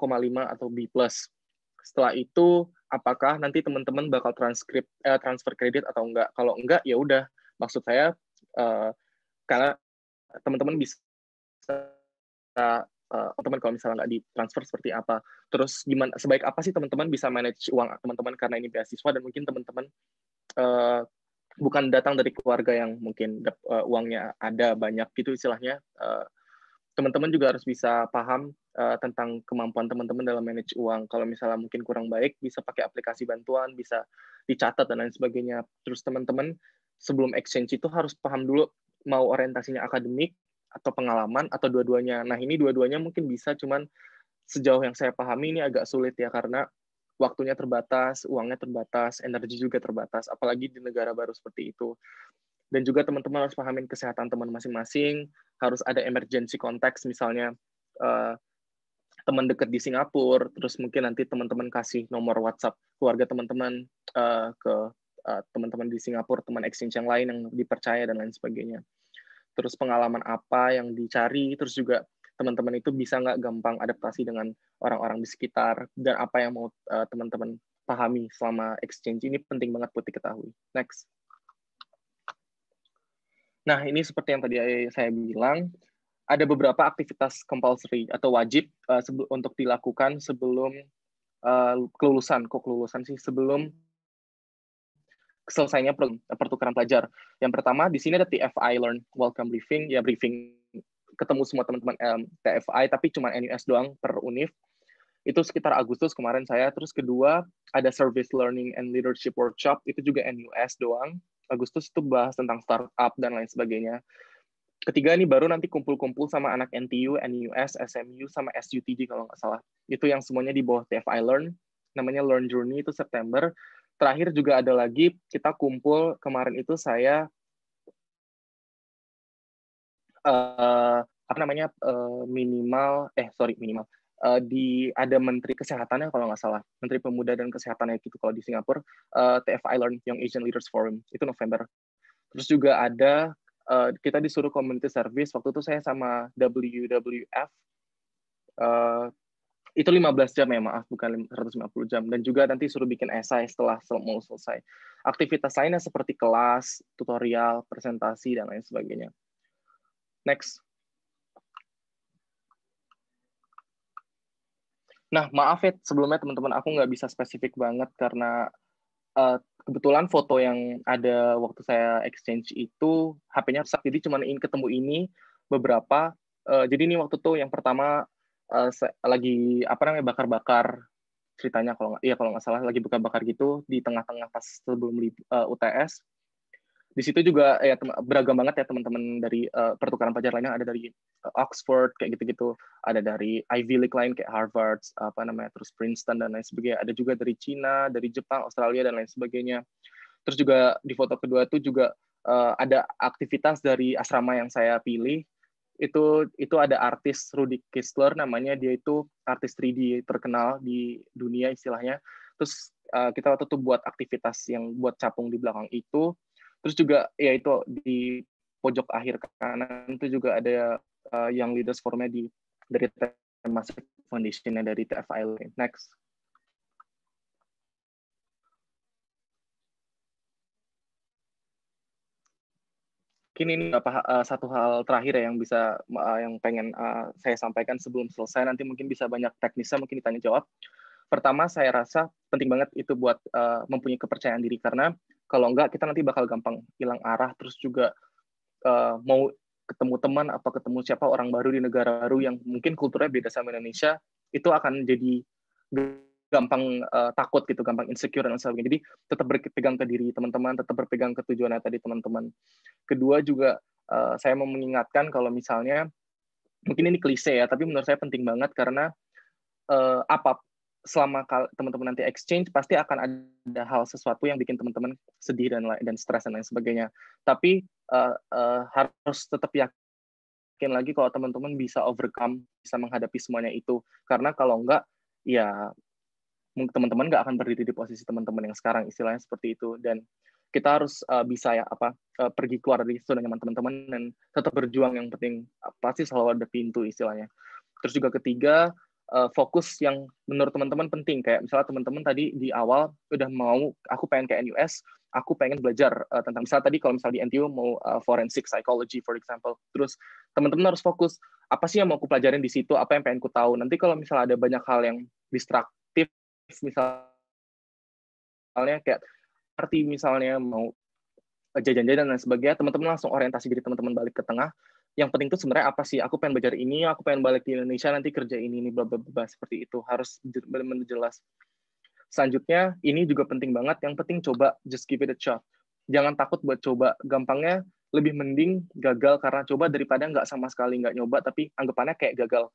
atau B plus setelah itu apakah nanti teman-teman bakal transkrip eh, transfer kredit atau enggak kalau enggak ya udah maksud saya uh, karena teman-teman bisa uh, eh, teman kalau misalnya nggak ditransfer seperti apa terus gimana sebaik apa sih teman-teman bisa manage uang teman-teman karena ini beasiswa dan mungkin teman-teman uh, bukan datang dari keluarga yang mungkin uh, uangnya ada banyak gitu istilahnya teman-teman juga harus bisa paham uh, tentang kemampuan teman-teman dalam manage uang. Kalau misalnya mungkin kurang baik, bisa pakai aplikasi bantuan, bisa dicatat dan lain sebagainya. Terus teman-teman sebelum exchange itu harus paham dulu mau orientasinya akademik atau pengalaman atau dua-duanya. Nah ini dua-duanya mungkin bisa, cuman sejauh yang saya pahami ini agak sulit ya karena waktunya terbatas, uangnya terbatas, energi juga terbatas, apalagi di negara baru seperti itu dan juga teman-teman harus pahamin kesehatan teman masing-masing harus ada emergency konteks misalnya uh, teman dekat di Singapura terus mungkin nanti teman-teman kasih nomor WhatsApp keluarga teman-teman uh, ke uh, teman-teman di Singapura teman exchange yang lain yang dipercaya dan lain sebagainya terus pengalaman apa yang dicari terus juga teman-teman itu bisa nggak gampang adaptasi dengan orang-orang di sekitar dan apa yang mau teman-teman uh, pahami selama exchange ini penting banget buat diketahui. Next. Nah, ini seperti yang tadi saya bilang, ada beberapa aktivitas compulsory atau wajib uh, untuk dilakukan sebelum uh, kelulusan, kok kelulusan sih sebelum selesainya pertukaran pelajar. Yang pertama di sini ada TFI Learn Welcome Briefing, ya briefing ketemu semua teman-teman um, TFI tapi cuma NUS doang per univ. Itu sekitar Agustus kemarin saya. Terus kedua ada Service Learning and Leadership Workshop, itu juga NUS doang Agustus itu bahas tentang startup dan lain sebagainya. Ketiga ini baru nanti kumpul-kumpul sama anak NTU, NUS, SMU, sama SUTG kalau nggak salah. Itu yang semuanya di bawah TFI Learn, namanya Learn Journey itu September. Terakhir juga ada lagi, kita kumpul kemarin itu saya uh, apa namanya uh, minimal eh sorry minimal uh, di ada menteri kesehatannya kalau nggak salah menteri pemuda dan kesehatannya gitu kalau di Singapura uh, eh, TFI Learn Young Asian Leaders Forum itu November terus juga ada uh, kita disuruh community service waktu itu saya sama WWF uh, itu 15 jam ya maaf bukan 150 jam dan juga nanti suruh bikin esai setelah mau selesai aktivitas lainnya seperti kelas tutorial presentasi dan lain sebagainya next Nah, maaf ya sebelumnya teman-teman aku nggak bisa spesifik banget karena uh, kebetulan foto yang ada waktu saya exchange itu HP-nya rusak, jadi cuma ingin ketemu ini beberapa. Uh, jadi ini waktu tuh yang pertama uh, lagi apa namanya bakar-bakar ceritanya kalau nggak iya kalau nggak salah lagi buka bakar gitu di tengah-tengah pas sebelum uh, UTS di situ juga ya beragam banget ya teman-teman dari uh, pertukaran pelajar lainnya ada dari uh, Oxford kayak gitu-gitu ada dari Ivy League lain kayak Harvard apa namanya terus Princeton dan lain sebagainya ada juga dari Cina dari Jepang Australia dan lain sebagainya terus juga di foto kedua itu juga uh, ada aktivitas dari asrama yang saya pilih itu itu ada artis Rudy Kistler namanya dia itu artis 3D terkenal di dunia istilahnya terus uh, kita waktu itu buat aktivitas yang buat capung di belakang itu terus juga ya itu di pojok akhir kanan itu juga ada uh, eh, yang leaders for di dari termasuk foundationnya dari TFI next Kini ini apa uh, satu hal terakhir ya yang bisa uh, yang pengen uh, saya sampaikan sebelum selesai nanti mungkin bisa banyak teknisnya mungkin ditanya jawab pertama saya rasa penting banget itu buat uh, mempunyai kepercayaan diri karena kalau enggak, kita nanti bakal gampang hilang arah. Terus juga uh, mau ketemu teman apa ketemu siapa orang baru di negara baru yang mungkin kulturnya beda sama Indonesia, itu akan jadi gampang uh, takut gitu, gampang insecure dan sebagainya. Jadi tetap berpegang ke diri teman-teman, tetap berpegang ke tujuannya tadi teman-teman. Kedua juga uh, saya mau mengingatkan kalau misalnya mungkin ini klise ya, tapi menurut saya penting banget karena uh, apa selama teman-teman nanti exchange pasti akan ada hal sesuatu yang bikin teman-teman sedih dan lain dan stres dan lain sebagainya. Tapi uh, uh, harus tetap yakin lagi kalau teman-teman bisa overcome, bisa menghadapi semuanya itu. Karena kalau enggak, ya teman-teman enggak akan berdiri di posisi teman-teman yang sekarang istilahnya seperti itu dan kita harus uh, bisa ya apa uh, pergi keluar dari zona nyaman teman-teman dan tetap berjuang yang penting pasti selalu ada pintu istilahnya terus juga ketiga uh, fokus yang menurut teman-teman penting kayak misalnya teman-teman tadi di awal udah mau aku pengen ke NUS aku pengen belajar uh, tentang misalnya tadi kalau misalnya di NTU mau uh, forensic psychology for example terus teman-teman harus fokus apa sih yang mau aku pelajarin di situ apa yang pengen ku tahu nanti kalau misalnya ada banyak hal yang distraktif misalnya kayak arti misalnya mau jajan-jajan dan sebagainya teman-teman langsung orientasi diri teman-teman balik ke tengah yang penting tuh sebenarnya apa sih aku pengen belajar ini aku pengen balik di Indonesia nanti kerja ini ini bla bla bla seperti itu harus benar-benar jelas selanjutnya ini juga penting banget yang penting coba just give it a shot jangan takut buat coba gampangnya lebih mending gagal karena coba daripada nggak sama sekali nggak nyoba tapi anggapannya kayak gagal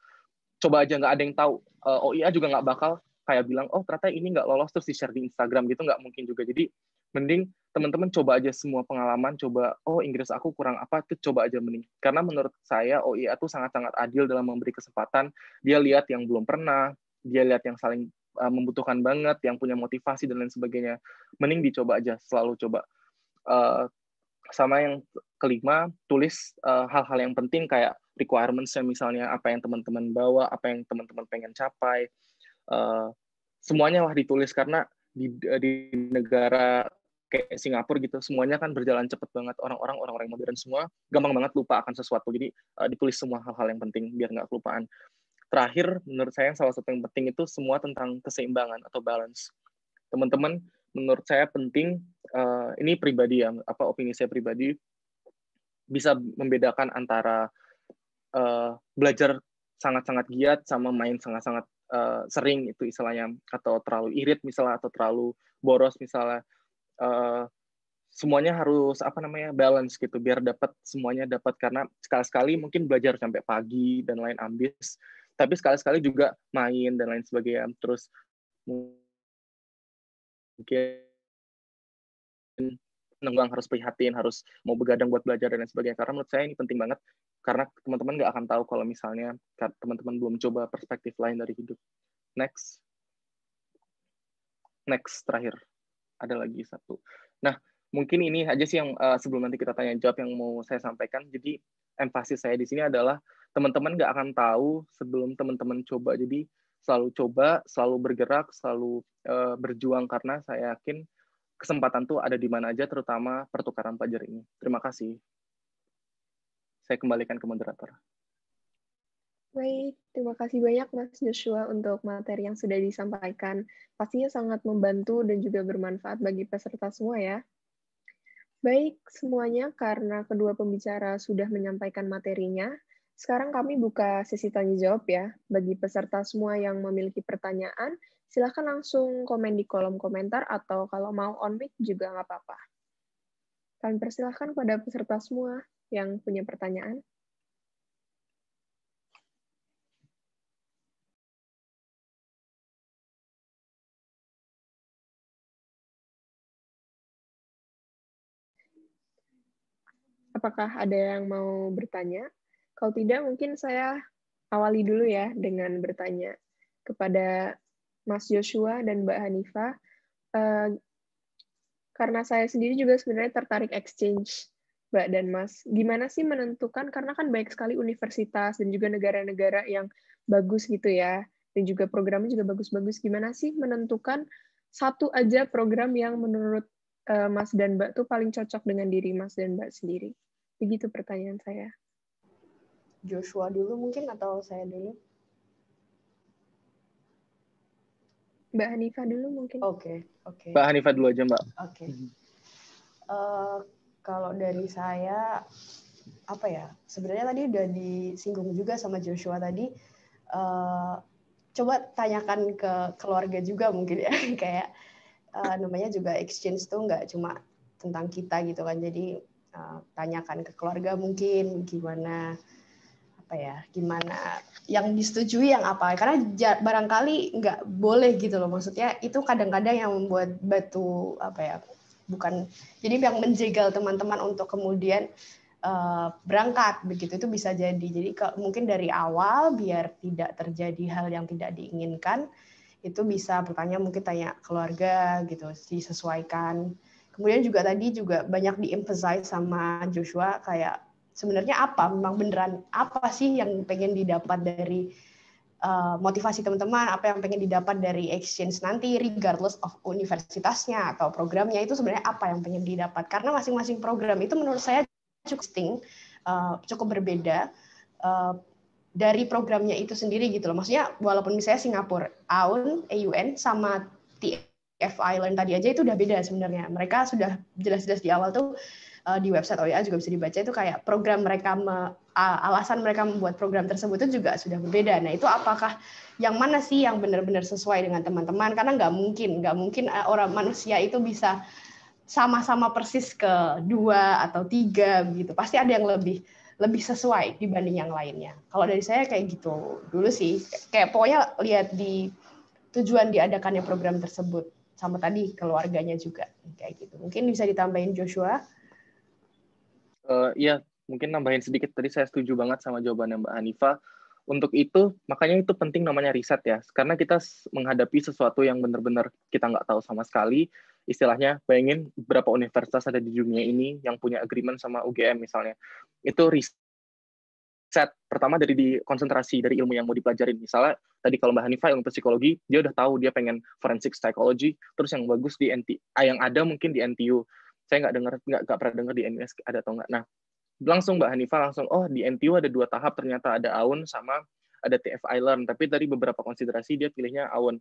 coba aja nggak ada yang tahu uh, eh, OIA juga nggak bakal kayak bilang oh ternyata ini nggak lolos terus di share di Instagram gitu nggak mungkin juga jadi mending teman-teman coba aja semua pengalaman, coba oh Inggris aku kurang apa, tuh coba aja mending. Karena menurut saya OIA tuh sangat-sangat adil dalam memberi kesempatan. Dia lihat yang belum pernah, dia lihat yang saling uh, membutuhkan banget, yang punya motivasi dan lain sebagainya. Mending dicoba aja, selalu coba. Uh, sama yang kelima, tulis eh, hal-hal uh, yang penting kayak requirements-nya misalnya apa yang teman-teman bawa, apa yang teman-teman pengen capai. Uh, semuanya lah ditulis karena di, di negara kayak Singapura gitu semuanya kan berjalan cepet banget orang-orang orang-orang modern semua gampang banget lupa akan sesuatu jadi uh, ditulis semua hal-hal yang penting biar nggak kelupaan terakhir menurut saya yang salah satu yang penting itu semua tentang keseimbangan atau balance teman-teman menurut saya penting uh, ini pribadi ya apa opini saya pribadi bisa membedakan antara uh, belajar sangat-sangat giat sama main sangat-sangat uh, sering itu istilahnya atau terlalu irit misalnya atau terlalu boros misalnya Eh, semuanya harus apa namanya balance gitu biar dapat semuanya dapat karena sekali-sekali mungkin belajar sampai pagi dan lain ambis tapi sekali-sekali juga main dan lain sebagainya terus mungkin nenggang harus prihatin harus mau begadang buat belajar dan lain sebagainya karena menurut saya ini penting banget karena teman-teman nggak akan tahu kalau misalnya teman-teman belum coba perspektif lain dari hidup next next terakhir ada lagi satu. Nah, mungkin ini aja sih yang uh, sebelum nanti kita tanya jawab yang mau saya sampaikan. Jadi empati saya di sini adalah teman-teman nggak akan tahu sebelum teman-teman coba. Jadi selalu coba, selalu bergerak, selalu uh, berjuang karena saya yakin kesempatan tuh ada di mana aja, terutama pertukaran pelajar ini. Terima kasih. Saya kembalikan ke moderator. Baik, terima kasih banyak Mas Joshua untuk materi yang sudah disampaikan. Pastinya sangat membantu dan juga bermanfaat bagi peserta semua ya. Baik, semuanya karena kedua pembicara sudah menyampaikan materinya, sekarang kami buka sesi tanya jawab ya. Bagi peserta semua yang memiliki pertanyaan, silahkan langsung komen di kolom komentar atau kalau mau on mic juga nggak apa-apa. Kami persilahkan pada peserta semua yang punya pertanyaan. Apakah ada yang mau bertanya? Kalau tidak, mungkin saya awali dulu ya dengan bertanya kepada Mas Joshua dan Mbak Hanifa. Eh, karena saya sendiri juga sebenarnya tertarik exchange, Mbak dan Mas. Gimana sih menentukan, karena kan banyak sekali universitas dan juga negara-negara yang bagus gitu ya, dan juga programnya juga bagus-bagus. Gimana sih menentukan satu aja program yang menurut eh, Mas dan Mbak tuh paling cocok dengan diri Mas dan Mbak sendiri? Begitu pertanyaan saya. Joshua dulu mungkin atau saya dulu? Mbak Hanifa dulu mungkin. Oke, okay, oke. Okay. Mbak Hanifa dulu aja, Mbak. Oke. Okay. Uh, eh, kalau dari saya apa ya? Sebenarnya tadi udah disinggung juga sama Joshua tadi. Uh, coba tanyakan ke keluarga juga mungkin ya, kayak uh, namanya juga exchange tuh nggak cuma tentang kita gitu kan. Jadi Eh, tanyakan ke keluarga mungkin gimana apa ya gimana yang disetujui yang apa karena barangkali nggak boleh gitu loh maksudnya itu kadang-kadang yang membuat batu apa ya bukan jadi yang menjegal teman-teman untuk kemudian eh, berangkat begitu itu bisa jadi jadi mungkin dari awal biar tidak terjadi hal yang tidak diinginkan itu bisa bertanya mungkin tanya keluarga gitu disesuaikan Kemudian juga tadi juga banyak diemphasize sama Joshua kayak sebenarnya apa, memang beneran apa sih yang pengen didapat dari uh, motivasi teman-teman, apa yang pengen didapat dari exchange nanti, regardless of universitasnya atau programnya itu sebenarnya apa yang pengen didapat. Karena masing-masing program itu menurut saya cukup sting, uh, eh, cukup berbeda. Uh, dari programnya itu sendiri gitu loh. Maksudnya walaupun misalnya Singapura, AUN, AUN sama F Island tadi aja itu udah beda sebenarnya. Mereka sudah jelas-jelas di awal tuh eh, di website OIA juga bisa dibaca itu kayak program mereka me, alasan mereka membuat program tersebut itu juga sudah berbeda. Nah itu apakah yang mana sih yang benar-benar sesuai dengan teman-teman? Karena nggak mungkin, nggak mungkin eh, orang manusia itu bisa sama-sama persis ke dua atau tiga gitu. Pasti ada yang lebih lebih sesuai dibanding yang lainnya. Kalau dari saya kayak gitu dulu sih. Kayak pokoknya lihat di tujuan diadakannya program tersebut sama tadi keluarganya juga kayak gitu. Mungkin bisa ditambahin Joshua. Uh, ya, mungkin nambahin sedikit tadi saya setuju banget sama jawaban Mbak Hanifa. Untuk itu, makanya itu penting namanya riset ya, karena kita menghadapi sesuatu yang benar-benar kita nggak tahu sama sekali. Istilahnya, pengen berapa universitas ada di dunia ini yang punya agreement sama UGM misalnya. Itu riset set pertama dari di konsentrasi dari ilmu yang mau dipelajarin misalnya tadi kalau mbak Hanifah ilmu psikologi dia udah tahu dia pengen forensic psychology terus yang bagus di NT ah, yang ada mungkin di NTU saya nggak dengar nggak nggak pernah dengar di NUS ada atau nggak nah langsung mbak Hanifah langsung oh di NTU ada dua tahap ternyata ada AUN sama ada TF Learn tapi dari beberapa konsiderasi dia pilihnya AUN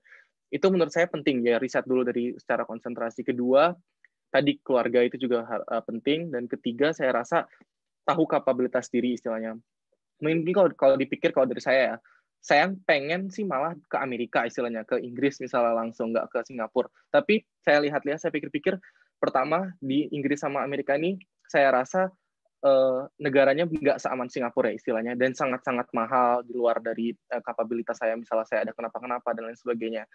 itu menurut saya penting ya riset dulu dari secara konsentrasi kedua tadi keluarga itu juga eh, penting dan ketiga saya rasa tahu kapabilitas diri istilahnya mungkin kalau kalau dipikir kalau dari saya ya saya pengen sih malah ke Amerika istilahnya ke Inggris misalnya langsung nggak ke Singapura tapi saya lihat-lihat saya pikir-pikir pertama di Inggris sama Amerika ini saya rasa eh, negaranya nggak seaman Singapura ya istilahnya dan sangat-sangat mahal di luar dari eh, kapabilitas saya misalnya saya ada kenapa-kenapa dan lain sebagainya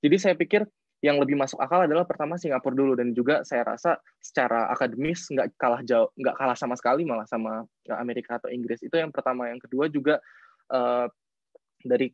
jadi saya pikir yang lebih masuk akal adalah pertama Singapura dulu dan juga saya rasa secara akademis nggak kalah jauh nggak kalah sama sekali malah sama eh, Amerika atau Inggris itu yang pertama yang kedua juga uh, dari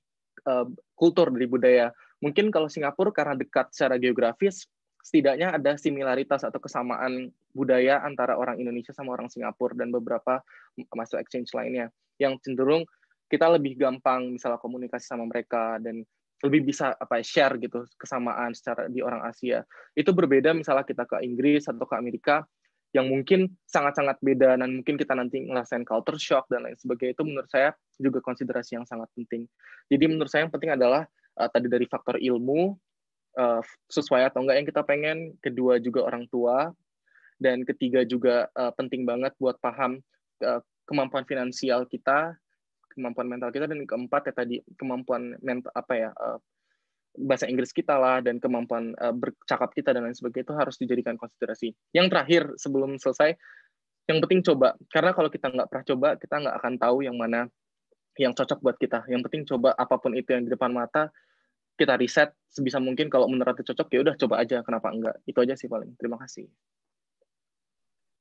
uh, kultur dari budaya mungkin kalau Singapura karena dekat secara geografis setidaknya ada similaritas atau kesamaan budaya antara orang Indonesia sama orang Singapura dan beberapa masuk exchange lainnya yang cenderung kita lebih gampang misalnya komunikasi sama mereka dan lebih bisa apa ya, share gitu kesamaan secara di orang Asia. Itu berbeda misalnya kita ke Inggris atau ke Amerika yang mungkin sangat-sangat beda dan mungkin kita nanti ngerasain culture shock dan lain sebagainya itu menurut saya juga konsiderasi yang sangat penting. Jadi menurut saya yang penting adalah uh, tadi dari faktor ilmu uh, sesuai atau enggak yang kita pengen, kedua juga orang tua dan ketiga juga uh, penting banget buat paham uh, kemampuan finansial kita kemampuan mental kita dan keempat ya tadi kemampuan mental apa ya uh, bahasa Inggris kita lah dan kemampuan uh, bercakap kita dan lain sebagainya itu harus dijadikan konsiderasi. Yang terakhir sebelum selesai, yang penting coba karena kalau kita nggak pernah coba kita nggak akan tahu yang mana yang cocok buat kita. Yang penting coba apapun itu yang di depan mata kita riset sebisa mungkin kalau menurut cocok ya udah coba aja kenapa enggak itu aja sih paling terima kasih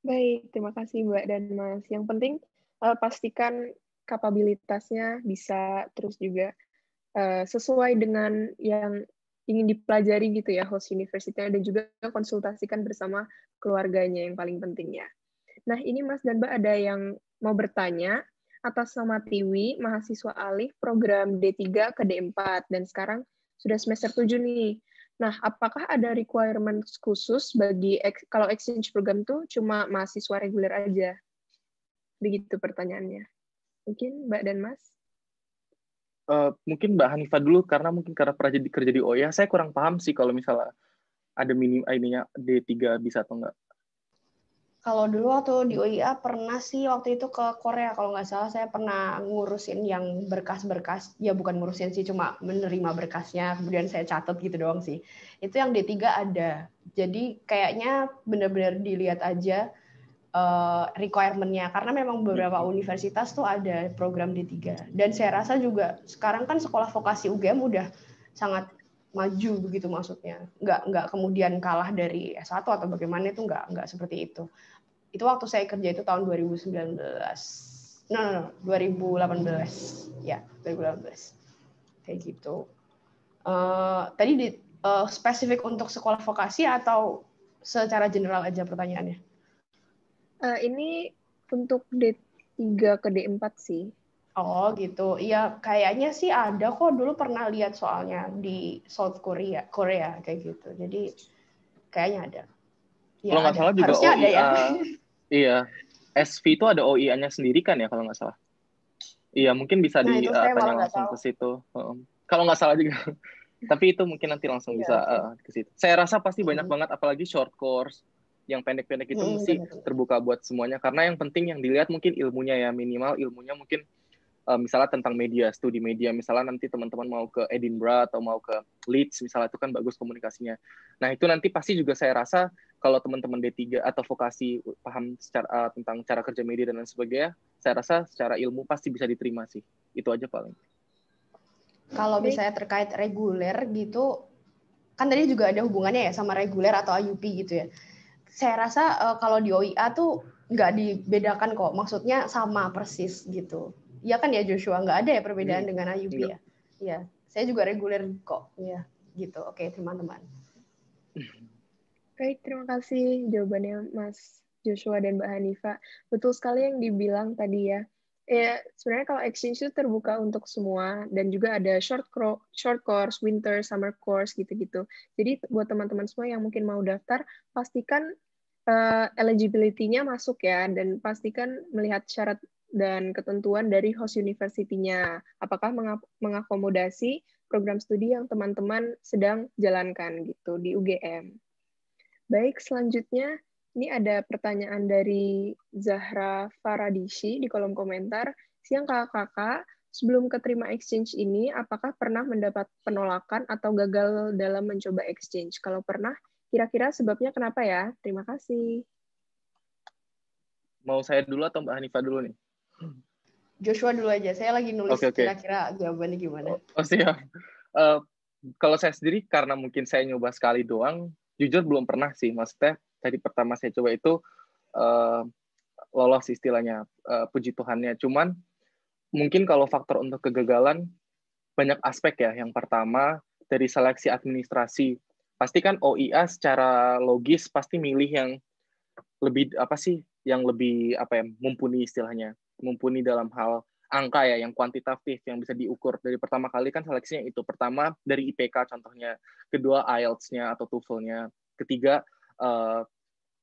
baik terima kasih mbak dan mas yang penting eh, pastikan kapabilitasnya bisa terus juga uh, sesuai dengan yang ingin dipelajari gitu ya host universitasnya dan juga konsultasikan bersama keluarganya yang paling penting ya. Nah ini Mas dan Mbak ada yang mau bertanya atas nama Tiwi, mahasiswa alih program D3 ke D4 dan sekarang sudah semester 7 nih. Nah, apakah ada requirement khusus bagi kalau exchange program tuh cuma mahasiswa reguler aja? Begitu pertanyaannya. Mungkin Mbak dan Mas? Uh, mungkin Mbak Hanifa dulu karena mungkin karena pernah jadi kerja di OYA, e saya kurang paham sih kalau misalnya ada minim eh, ininya D3 bisa atau enggak. Kalau dulu waktu di OIA e pernah sih waktu itu ke Korea kalau nggak salah saya pernah ngurusin yang berkas-berkas ya bukan ngurusin sih cuma menerima berkasnya kemudian saya catat gitu doang sih. Itu yang D3 ada. Jadi kayaknya benar-benar dilihat aja Eh, requirement-nya karena memang beberapa hmm. universitas tuh ada program D3 dan saya rasa juga sekarang kan sekolah vokasi UGM udah sangat maju begitu maksudnya nggak nggak kemudian kalah dari S1 atau bagaimana itu nggak nggak seperti itu itu waktu saya kerja itu tahun 2019 no no no 2018 ya 2018 kayak gitu uh, tadi di, uh, spesifik untuk sekolah vokasi atau secara general aja pertanyaannya Uh, ini untuk D3 ke D4 sih. Oh gitu, iya kayaknya sih ada kok dulu pernah lihat soalnya di South Korea, Korea kayak gitu. Jadi kayaknya ada. Ya, kalau nggak salah juga OIA, ya. iya, SV itu ada OIA-nya sendiri kan ya kalau nggak salah. Iya mungkin bisa nah, ditanya uh, langsung ke situ. Uh, kalau nggak salah juga. Tapi itu mungkin nanti langsung iya, bisa uh, ke situ. Saya rasa pasti hmm. banyak hmm. banget, apalagi short course yang pendek-pendek itu hmm, mesti bener. terbuka buat semuanya karena yang penting yang dilihat mungkin ilmunya ya minimal ilmunya mungkin uh, misalnya tentang media studi media misalnya nanti teman-teman mau ke Edinburgh atau mau ke Leeds misalnya itu kan bagus komunikasinya nah itu nanti pasti juga saya rasa kalau teman-teman D3 atau vokasi paham secara uh, tentang cara kerja media dan lain sebagainya saya rasa secara ilmu pasti bisa diterima sih itu aja paling kalau misalnya terkait reguler gitu kan tadi juga ada hubungannya ya sama reguler atau IUP gitu ya saya rasa uh, kalau di OIA tuh nggak dibedakan kok, maksudnya sama persis gitu. Iya kan ya Joshua, nggak ada ya perbedaan hmm. dengan IUP iya. ya. Iya, saya juga reguler kok. ya gitu. Oke, teman-teman. Baik, terima kasih jawabannya Mas Joshua dan Mbak Hanifa. Betul sekali yang dibilang tadi ya, ya sebenarnya kalau exchange itu terbuka untuk semua dan juga ada short short course, winter, summer course gitu-gitu. Jadi buat teman-teman semua yang mungkin mau daftar pastikan uh, eligibility-nya masuk ya dan pastikan melihat syarat dan ketentuan dari host university-nya apakah mengakomodasi program studi yang teman-teman sedang jalankan gitu di UGM. Baik, selanjutnya ini ada pertanyaan dari Zahra Faradishi di kolom komentar. Siang kakak-kakak, sebelum keterima exchange ini, apakah pernah mendapat penolakan atau gagal dalam mencoba exchange? Kalau pernah, kira-kira sebabnya kenapa ya? Terima kasih. Mau saya dulu atau Mbak Hanifa dulu nih? Joshua dulu aja. Saya lagi nulis okay, okay. kira-kira jawabannya gimana. Oh, oh siap. Uh, kalau saya sendiri, karena mungkin saya nyoba sekali doang, jujur belum pernah sih. Mas Maksudnya tadi pertama saya coba itu uh, lolos istilahnya uh, puji Tuhannya cuman mungkin kalau faktor untuk kegagalan banyak aspek ya yang pertama dari seleksi administrasi pasti kan OIA secara logis pasti milih yang lebih apa sih yang lebih apa ya mumpuni istilahnya mumpuni dalam hal angka ya yang kuantitatif yang bisa diukur dari pertama kali kan seleksinya itu pertama dari IPK contohnya kedua IELTS-nya atau TOEFL-nya ketiga Eh,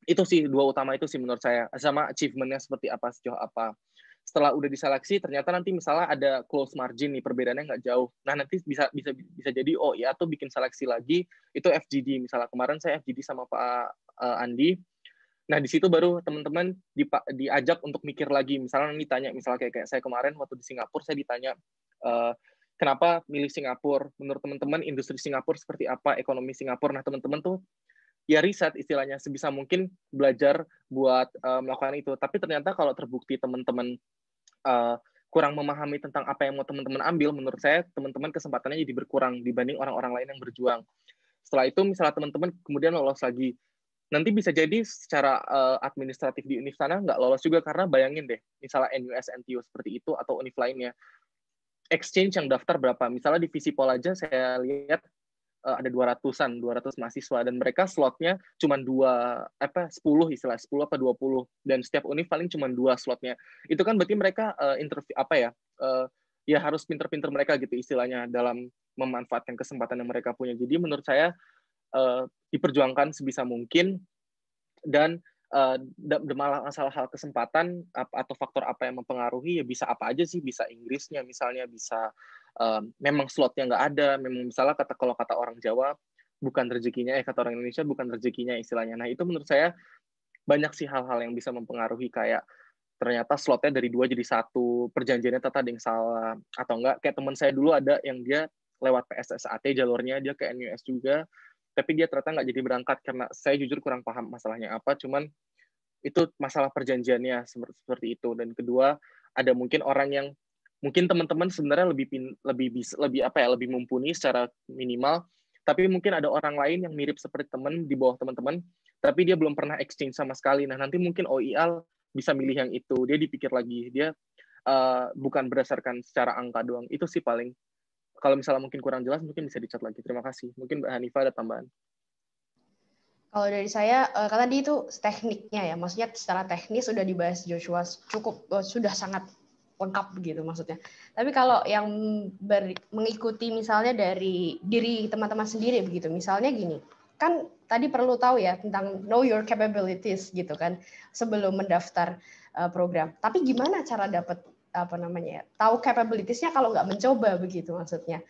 itu sih dua utama itu sih menurut saya sama achievementnya seperti apa sejauh apa setelah udah diseleksi ternyata nanti misalnya ada close margin nih perbedaannya nggak jauh nah nanti bisa bisa bisa jadi oh ya tuh bikin seleksi lagi itu FGD misalnya kemarin saya FGD sama Pak uh, Andi nah di situ baru teman-teman di, diajak untuk mikir lagi misalnya nanti tanya misalnya kayak kayak saya kemarin waktu di Singapura saya ditanya uh, kenapa milih Singapura menurut teman-teman industri Singapura seperti apa ekonomi Singapura nah teman-teman tuh ya riset istilahnya sebisa mungkin belajar buat uh, melakukan itu tapi ternyata kalau terbukti teman-teman uh, kurang memahami tentang apa yang mau teman-teman ambil menurut saya teman-teman kesempatannya jadi berkurang dibanding orang-orang lain yang berjuang setelah itu misalnya teman-teman kemudian lolos lagi nanti bisa jadi secara uh, administratif di univ sana nggak lolos juga karena bayangin deh misalnya NUS NTU seperti itu atau univ lainnya exchange yang daftar berapa misalnya di pola aja saya lihat uh, ada 200-an, 200 mahasiswa dan mereka slotnya cuma dua apa 10 istilah 10 apa 20 dan setiap univ paling cuma dua slotnya. Itu kan berarti mereka uh, eh, interview apa ya? Uh, ya harus pinter-pinter mereka gitu istilahnya dalam memanfaatkan kesempatan yang mereka punya. Jadi menurut saya uh, diperjuangkan sebisa mungkin dan uh, malah masalah hal kesempatan atau faktor apa yang mempengaruhi ya bisa apa aja sih bisa Inggrisnya misalnya bisa um, memang slotnya nggak ada, memang misalnya kata kalau kata orang Jawa bukan rezekinya, eh kata orang Indonesia bukan rezekinya istilahnya. Nah itu menurut saya banyak sih hal-hal yang bisa mempengaruhi kayak ternyata slotnya dari dua jadi satu, perjanjiannya tetap ada yang salah atau enggak. Kayak teman saya dulu ada yang dia lewat PSSAT jalurnya dia ke NUS juga, tapi dia ternyata nggak jadi berangkat karena saya jujur kurang paham masalahnya apa. Cuman itu masalah perjanjiannya seperti itu dan kedua ada mungkin orang yang mungkin teman-teman sebenarnya lebih pin, lebih bisa lebih apa ya lebih mumpuni secara minimal tapi mungkin ada orang lain yang mirip seperti teman di bawah teman-teman tapi dia belum pernah exchange sama sekali nah nanti mungkin OIL bisa milih yang itu dia dipikir lagi dia uh, bukan berdasarkan secara angka doang itu sih paling kalau misalnya mungkin kurang jelas mungkin bisa dicat lagi terima kasih mungkin Mbak Hanifa ada tambahan kalau dari saya, eh, karena tadi itu tekniknya ya, maksudnya secara teknis sudah dibahas Joshua cukup eh, sudah sangat lengkap gitu maksudnya. Tapi kalau yang ber, mengikuti misalnya dari diri teman-teman sendiri begitu, misalnya gini, kan tadi perlu tahu ya tentang know your capabilities gitu kan sebelum mendaftar eh, program. Tapi gimana cara dapat apa namanya ya, tahu capabilitiesnya kalau nggak mencoba begitu maksudnya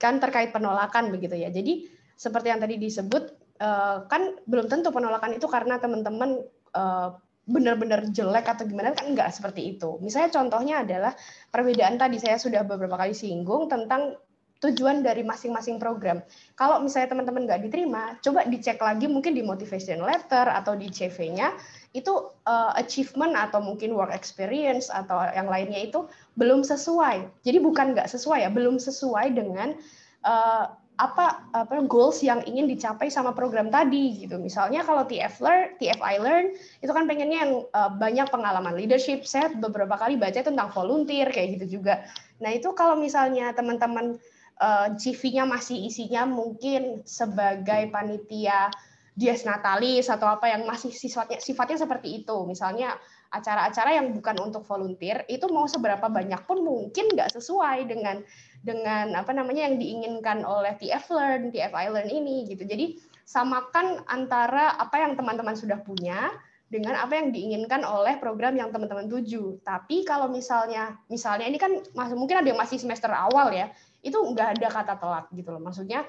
kan terkait penolakan begitu ya. Jadi seperti yang tadi disebut eh, kan belum tentu penolakan itu karena teman-teman eh, benar-benar jelek atau gimana kan enggak seperti itu. Misalnya contohnya adalah perbedaan tadi saya sudah beberapa kali singgung tentang tujuan dari masing-masing program. Kalau misalnya teman-teman nggak diterima, coba dicek lagi mungkin di motivation letter atau di CV-nya itu uh, achievement atau mungkin work experience atau yang lainnya itu belum sesuai. Jadi bukan nggak sesuai ya, belum sesuai dengan uh, apa apa goals yang ingin dicapai sama program tadi gitu. Misalnya kalau TF Learn, TF I Learn itu kan pengennya yang uh, banyak pengalaman leadership. set beberapa kali baca tentang volunteer kayak gitu juga. Nah, itu kalau misalnya teman-teman uh, eh, CV-nya masih isinya mungkin sebagai panitia Dias Natalis atau apa yang masih sifatnya sifatnya seperti itu. Misalnya acara-acara yang bukan untuk volunteer itu mau seberapa banyak pun mungkin nggak sesuai dengan dengan apa namanya yang diinginkan oleh TF Learn, TF I Learn ini gitu. Jadi samakan antara apa yang teman-teman sudah punya dengan apa yang diinginkan oleh program yang teman-teman tuju. Tapi kalau misalnya misalnya ini kan mungkin ada yang masih semester awal ya, itu nggak ada kata telat gitu loh. Maksudnya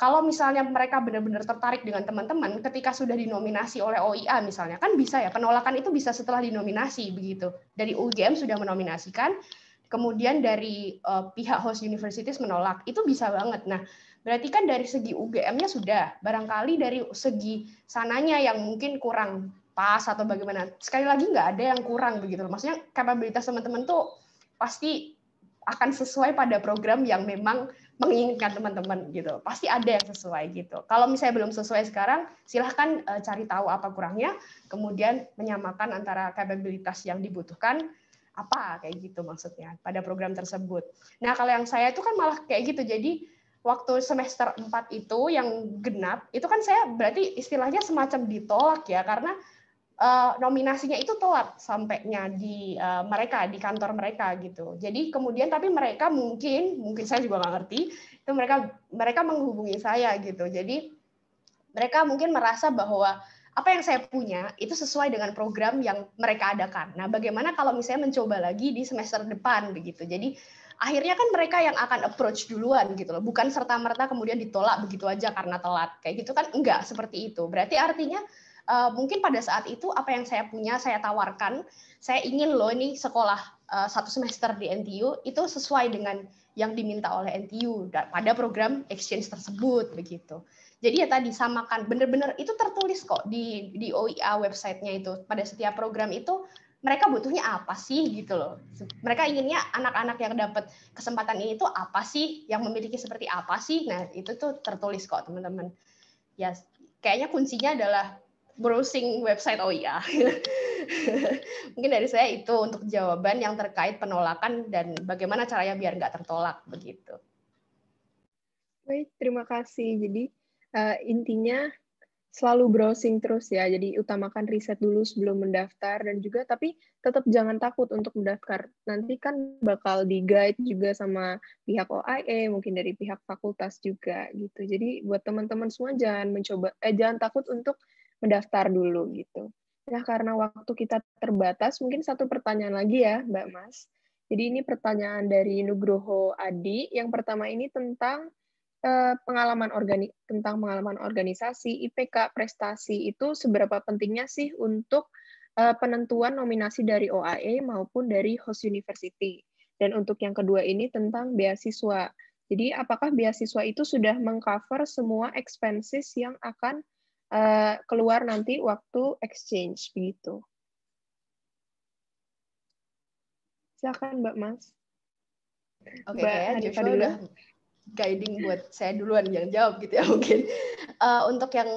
kalau misalnya mereka benar-benar tertarik dengan teman-teman ketika sudah dinominasi oleh OIA misalnya kan bisa ya penolakan itu bisa setelah dinominasi begitu dari UGM sudah menominasikan kemudian dari uh, pihak host universities menolak itu bisa banget nah berarti kan dari segi UGM-nya sudah barangkali dari segi sananya yang mungkin kurang pas atau bagaimana sekali lagi nggak ada yang kurang begitu maksudnya kapabilitas teman-teman tuh pasti akan sesuai pada program yang memang menginginkan teman-teman gitu. Pasti ada yang sesuai gitu. Kalau misalnya belum sesuai sekarang, silahkan eh, cari tahu apa kurangnya, kemudian menyamakan antara kapabilitas yang dibutuhkan apa kayak gitu maksudnya pada program tersebut. Nah, kalau yang saya itu kan malah kayak gitu. Jadi waktu semester 4 itu yang genap, itu kan saya berarti istilahnya semacam ditolak ya karena uh, nominasinya itu telat sampainya di eh, mereka di kantor mereka gitu. Jadi kemudian tapi mereka mungkin mungkin saya juga nggak ngerti itu mereka mereka menghubungi saya gitu. Jadi mereka mungkin merasa bahwa apa yang saya punya itu sesuai dengan program yang mereka adakan. Nah, bagaimana kalau misalnya mencoba lagi di semester depan begitu. Jadi akhirnya kan mereka yang akan approach duluan gitu loh. Bukan serta-merta kemudian ditolak begitu aja karena telat. Kayak gitu kan enggak seperti itu. Berarti artinya uh, mungkin pada saat itu apa yang saya punya saya tawarkan saya ingin loh ini sekolah uh, satu semester di NTU itu sesuai dengan yang diminta oleh NTU pada program exchange tersebut begitu jadi ya tadi samakan bener-bener itu tertulis kok di di OIA websitenya itu pada setiap program itu mereka butuhnya apa sih gitu loh. Mereka inginnya anak-anak yang dapat kesempatan ini itu apa sih, yang memiliki seperti apa sih. Nah, itu tuh tertulis kok, teman-teman. Ya, kayaknya kuncinya adalah browsing website oh iya mungkin dari saya itu untuk jawaban yang terkait penolakan dan bagaimana caranya biar nggak tertolak begitu baik terima kasih jadi uh, intinya selalu browsing terus ya. Jadi utamakan riset dulu sebelum mendaftar dan juga tapi tetap jangan takut untuk mendaftar. Nanti kan bakal di guide juga sama pihak OIE, mungkin dari pihak fakultas juga gitu. Jadi buat teman-teman semua jangan mencoba eh jangan takut untuk mendaftar dulu gitu. Nah, karena waktu kita terbatas, mungkin satu pertanyaan lagi ya, Mbak Mas. Jadi ini pertanyaan dari Nugroho Adi. Yang pertama ini tentang eh, pengalaman organi tentang pengalaman organisasi, IPK, prestasi itu seberapa pentingnya sih untuk eh, penentuan nominasi dari OAE maupun dari host university. Dan untuk yang kedua ini tentang beasiswa. Jadi apakah beasiswa itu sudah mengcover semua expenses yang akan Eh, keluar nanti waktu exchange begitu. Silakan Mbak Mas. Oke, okay, ya, Joshua dulu. udah guiding buat saya duluan yang jawab gitu ya mungkin. Uh, untuk yang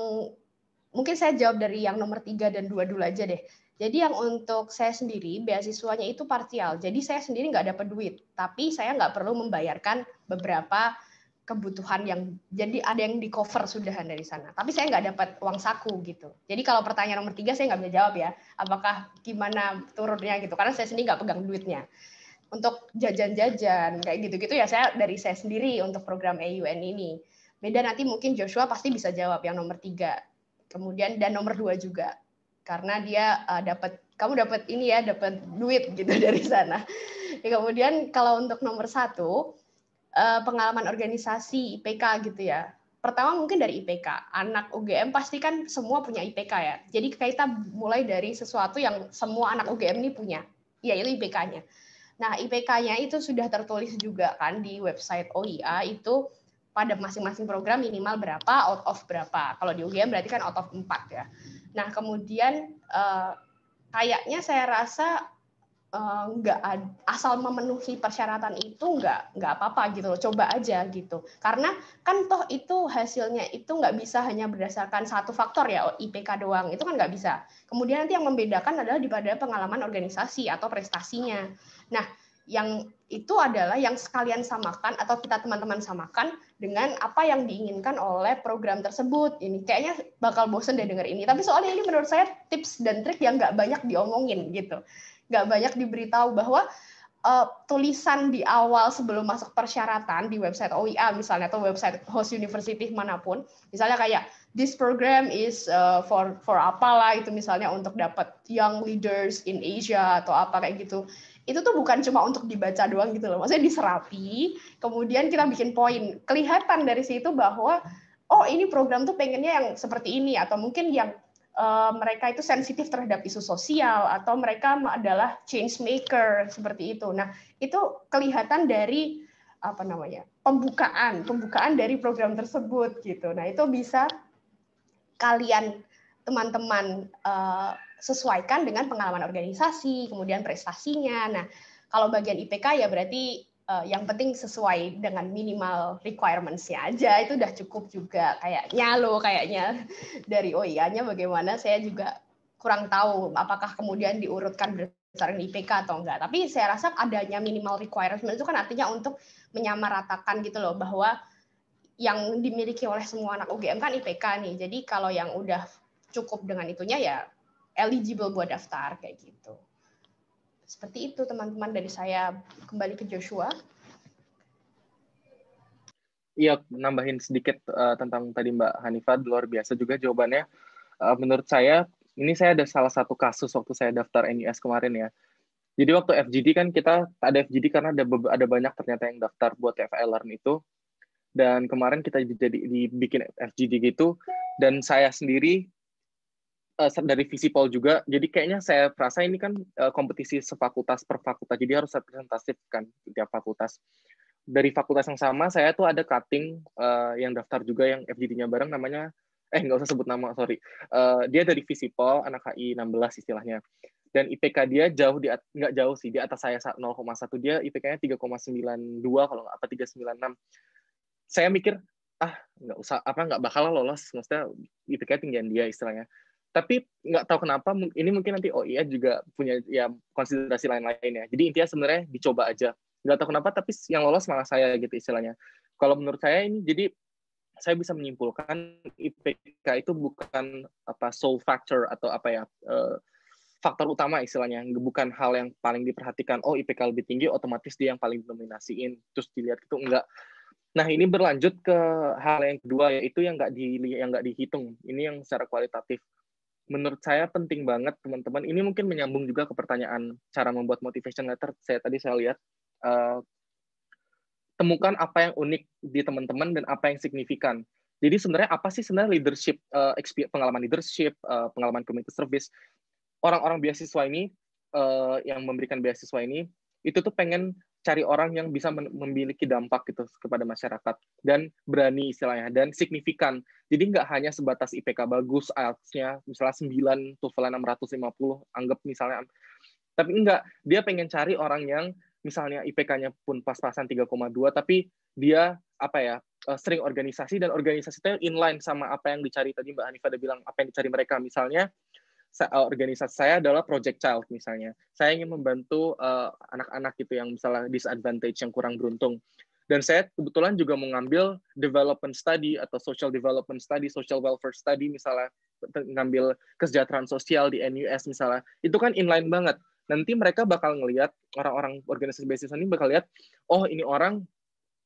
mungkin saya jawab dari yang nomor tiga dan dua dulu aja deh. Jadi yang untuk saya sendiri beasiswanya itu parsial. Jadi saya sendiri nggak dapat duit, tapi saya nggak perlu membayarkan beberapa kebutuhan yang jadi ada yang di cover sudah dari sana. Tapi saya nggak dapat uang saku gitu. Jadi kalau pertanyaan nomor tiga saya nggak bisa jawab ya. Apakah gimana turunnya gitu? Karena saya sendiri nggak pegang duitnya. Untuk jajan-jajan kayak gitu-gitu ya saya dari saya sendiri untuk program AUN ini. Beda nanti mungkin Joshua pasti bisa jawab yang nomor tiga. Kemudian dan nomor dua juga karena dia uh, dapat kamu dapat ini ya dapat duit gitu dari sana. Ya, kemudian kalau untuk nomor satu Eh, pengalaman organisasi IPK gitu ya. Pertama mungkin dari IPK. Anak UGM pasti kan semua punya IPK ya. Jadi kita mulai dari sesuatu yang semua anak UGM ini punya, yaitu IPK-nya. Nah, IPK-nya itu sudah tertulis juga kan di website OIA itu pada masing-masing program minimal berapa, out of berapa. Kalau di UGM berarti kan out of 4 ya. Nah, kemudian eh, kayaknya saya rasa Eh, nggak uh, asal memenuhi persyaratan itu nggak nggak apa-apa gitu loh coba aja gitu karena kan toh itu hasilnya itu nggak bisa hanya berdasarkan satu faktor ya IPK doang itu kan nggak bisa kemudian nanti yang membedakan adalah di pada pengalaman organisasi atau prestasinya nah yang itu adalah yang sekalian samakan atau kita teman-teman samakan dengan apa yang diinginkan oleh program tersebut. Ini kayaknya bakal bosen deh denger ini. Tapi soalnya ini menurut saya tips dan trik yang nggak banyak diomongin gitu nggak banyak diberitahu bahwa uh, tulisan di awal sebelum masuk persyaratan di website OIA misalnya atau website host university manapun, misalnya kayak this program is uh, for for apalah itu misalnya untuk dapat young leaders in Asia atau apa kayak gitu. Itu tuh bukan cuma untuk dibaca doang gitu loh. Maksudnya diserapi, kemudian kita bikin poin. Kelihatan dari situ bahwa oh ini program tuh pengennya yang seperti ini atau mungkin yang Eh, mereka itu sensitif terhadap isu sosial atau mereka adalah change maker seperti itu. Nah, itu kelihatan dari apa namanya? pembukaan, pembukaan dari program tersebut gitu. Nah, itu bisa kalian teman-teman eh, sesuaikan dengan pengalaman organisasi, kemudian prestasinya. Nah, kalau bagian IPK ya berarti uh, yang penting sesuai dengan minimal requirements-nya aja itu udah cukup juga kayaknya lo kayaknya dari OIA-nya bagaimana saya juga kurang tahu apakah kemudian diurutkan berdasarkan IPK atau enggak tapi saya rasa adanya minimal requirements itu kan artinya untuk menyamaratakan gitu loh bahwa yang dimiliki oleh semua anak UGM kan IPK nih jadi kalau yang udah cukup dengan itunya ya eligible buat daftar kayak gitu. Seperti itu teman-teman dari saya. Kembali ke Joshua. Iya, nambahin sedikit uh, tentang tadi Mbak Hanifah, luar biasa juga jawabannya. Uh, menurut saya, ini saya ada salah satu kasus waktu saya daftar NUS kemarin ya. Jadi waktu FGD kan kita ada FGD karena ada ada banyak ternyata yang daftar buat FI Learn itu. Dan kemarin kita jadi dibikin FGD gitu dan saya sendiri uh, dari visi Paul juga. Jadi kayaknya saya rasa ini kan uh, kompetisi sefakultas per fakultas. Jadi harus representatif kan tiap fakultas. Dari fakultas yang sama saya tuh ada cutting uh, yang daftar juga yang FGD-nya bareng namanya eh nggak usah sebut nama sorry. Uh, dia dari visipol Paul anak HI 16 istilahnya. Dan IPK dia jauh di nggak jauh sih di atas saya 0,1 dia IPK-nya 3,92 kalau nggak apa 396. Saya mikir ah nggak usah apa nggak bakal lolos maksudnya IPK tinggian dia istilahnya tapi nggak tahu kenapa ini mungkin nanti OIA juga punya ya konsiderasi lain-lain ya jadi intinya sebenarnya dicoba aja nggak tahu kenapa tapi yang lolos malah saya gitu istilahnya kalau menurut saya ini jadi saya bisa menyimpulkan IPK itu bukan apa sole factor atau apa ya uh, faktor utama istilahnya bukan hal yang paling diperhatikan oh IPK lebih tinggi otomatis dia yang paling dominasiin terus dilihat itu enggak nah ini berlanjut ke hal yang kedua yaitu yang enggak di yang enggak dihitung ini yang secara kualitatif menurut saya penting banget teman-teman. Ini mungkin menyambung juga ke pertanyaan cara membuat motivation letter. Saya tadi saya lihat uh, temukan apa yang unik di teman-teman dan apa yang signifikan. Jadi sebenarnya apa sih sebenarnya leadership, uh, pengalaman leadership, uh, pengalaman community service. Orang-orang beasiswa ini uh, yang memberikan beasiswa ini itu tuh pengen cari orang yang bisa memiliki dampak gitu kepada masyarakat dan berani istilahnya dan signifikan. Jadi nggak hanya sebatas IPK bagus, IELTS-nya misalnya 9, TOEFL 650, anggap misalnya tapi enggak, dia pengen cari orang yang misalnya IPK-nya pun pas-pasan 3,2 tapi dia apa ya eh, sering organisasi dan organisasi itu inline sama apa yang dicari tadi Mbak Hanifah ada bilang apa yang dicari mereka misalnya Eh, organisasi saya adalah Project Child misalnya. Saya ingin membantu eh, anak-anak uh, gitu yang misalnya disadvantage yang kurang beruntung. Dan saya kebetulan juga mengambil development study atau social development study, social welfare study misalnya mengambil kesejahteraan sosial di NUS misalnya. Itu kan inline banget. Nanti mereka bakal ngelihat orang-orang organisasi basis ini bakal lihat, oh ini orang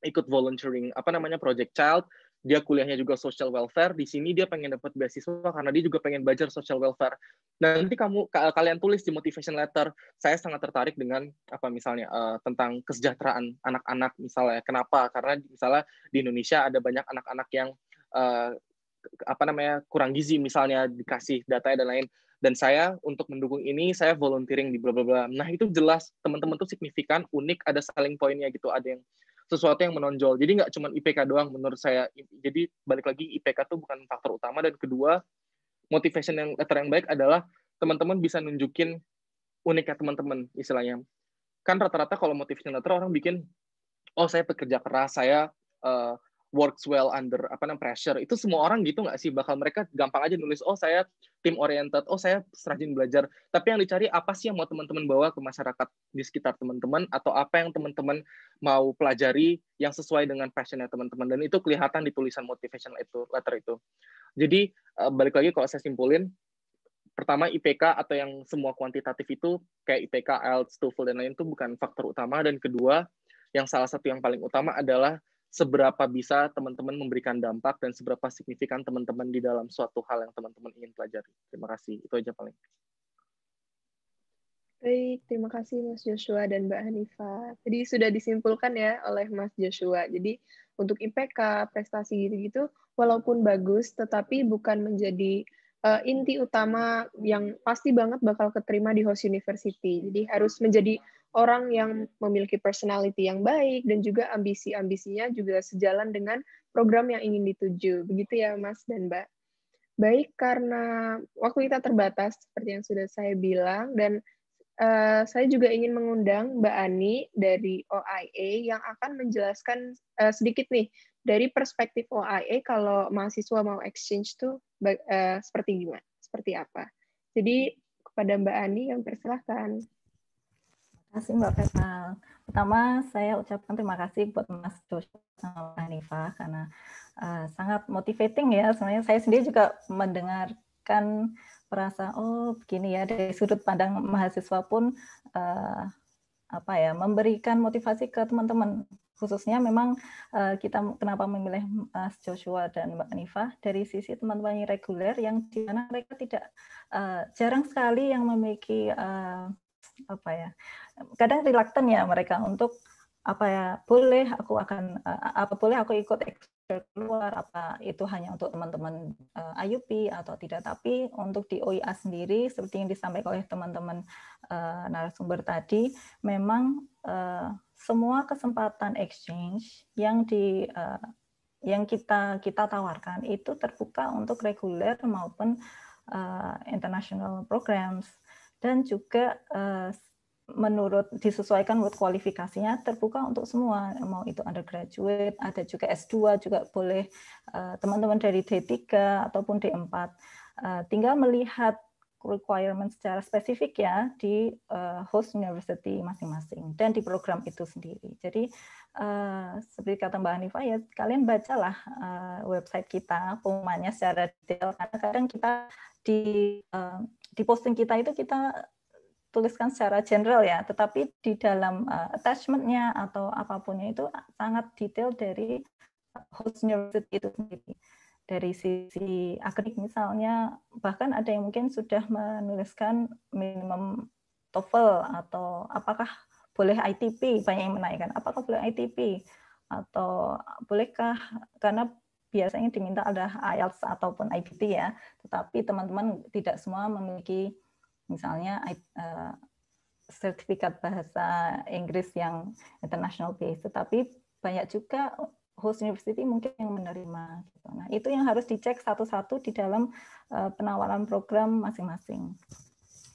ikut volunteering apa namanya Project Child, dia kuliahnya juga social welfare di sini dia pengen dapat beasiswa karena dia juga pengen belajar social welfare nah, nanti kamu kalian tulis di motivation letter saya sangat tertarik dengan apa misalnya uh, tentang kesejahteraan anak-anak misalnya kenapa karena misalnya di Indonesia ada banyak anak-anak yang uh, apa namanya kurang gizi misalnya dikasih data dan lain dan saya untuk mendukung ini saya volunteering di bla bla bla nah itu jelas teman-teman tuh signifikan unik ada saling poinnya gitu ada yang sesuatu yang menonjol. Jadi nggak cuma IPK doang menurut saya. Jadi balik lagi IPK tuh bukan faktor utama dan kedua motivation yang letter yang baik adalah teman-teman bisa nunjukin uniknya teman-teman istilahnya. Kan rata-rata kalau motivation letter orang bikin oh saya pekerja keras, saya uh, works well under apa namanya pressure itu semua orang gitu nggak sih bakal mereka gampang aja nulis oh saya tim oriented oh saya rajin belajar tapi yang dicari apa sih yang mau teman-teman bawa ke masyarakat di sekitar teman-teman atau apa yang teman-teman mau pelajari yang sesuai dengan passionnya teman-teman dan itu kelihatan di tulisan motivational itu letter itu jadi eh, balik lagi kalau saya simpulin pertama IPK atau yang semua kuantitatif itu kayak IPK, IELTS, TOEFL dan lain itu bukan faktor utama dan kedua yang salah satu yang paling utama adalah seberapa bisa teman-teman memberikan dampak dan seberapa signifikan teman-teman di dalam suatu hal yang teman-teman ingin pelajari. Terima kasih. Itu aja paling. Baik, terima kasih Mas Joshua dan Mbak Hanifa. Jadi sudah disimpulkan ya oleh Mas Joshua. Jadi untuk IPK, prestasi gitu-gitu, walaupun bagus, tetapi bukan menjadi uh, inti utama yang pasti banget bakal keterima di host university. Jadi harus menjadi orang yang memiliki personality yang baik dan juga ambisi-ambisinya juga sejalan dengan program yang ingin dituju. Begitu ya Mas dan Mbak. Baik, karena waktu kita terbatas seperti yang sudah saya bilang dan uh, saya juga ingin mengundang Mbak Ani dari OIA yang akan menjelaskan uh, sedikit nih dari perspektif OIA, e, kalau mahasiswa mau exchange tuh uh, seperti gimana? Seperti apa? Jadi kepada Mbak Ani yang persilahkan. Terima kasih Mbak Peta. Pertama saya ucapkan terima kasih buat Mas Joshua sama Mbak Hanifa karena uh, sangat motivating ya. Sebenarnya saya sendiri juga mendengarkan merasa oh begini ya dari sudut pandang mahasiswa pun uh, apa ya memberikan motivasi ke teman-teman khususnya memang uh, kita kenapa memilih Mas Joshua dan Mbak Nifa dari sisi teman-teman yang reguler yang di mana mereka tidak uh, jarang sekali yang memiliki uh, apa ya kadang reluctant ya mereka untuk apa ya boleh aku akan uh, apa boleh aku ikut ekspor keluar apa itu hanya untuk teman-teman uh, eh, IUP atau tidak tapi untuk di OIA sendiri seperti yang disampaikan oleh teman-teman uh, narasumber tadi memang uh, semua kesempatan exchange yang di uh, yang kita kita tawarkan itu terbuka untuk reguler maupun uh, international programs dan juga uh, menurut disesuaikan menurut kualifikasinya terbuka untuk semua mau itu undergraduate ada juga S2 juga boleh eh, teman-teman dari D3 ataupun D4 eh, tinggal melihat requirement secara spesifik ya di eh, host university masing-masing dan di program itu sendiri. Jadi seperti kata Mbak Hanifah ya kalian bacalah website kita pengumumannya secara detail karena kadang kita di di posting kita itu kita tuliskan secara general ya, tetapi di dalam uh, attachment-nya atau apapunnya itu sangat detail dari eh, host university itu sendiri. Dari sisi akademik misalnya, bahkan ada yang mungkin sudah menuliskan minimum TOEFL atau apakah boleh ITP, banyak yang menaikkan, apakah boleh ITP atau bolehkah karena biasanya diminta ada IELTS ataupun IBT ya, tetapi teman-teman tidak semua memiliki misalnya uh, sertifikat bahasa Inggris yang international based, tetapi banyak juga host university mungkin yang menerima. Gitu. Nah itu yang harus dicek satu-satu di dalam uh, penawaran program masing-masing.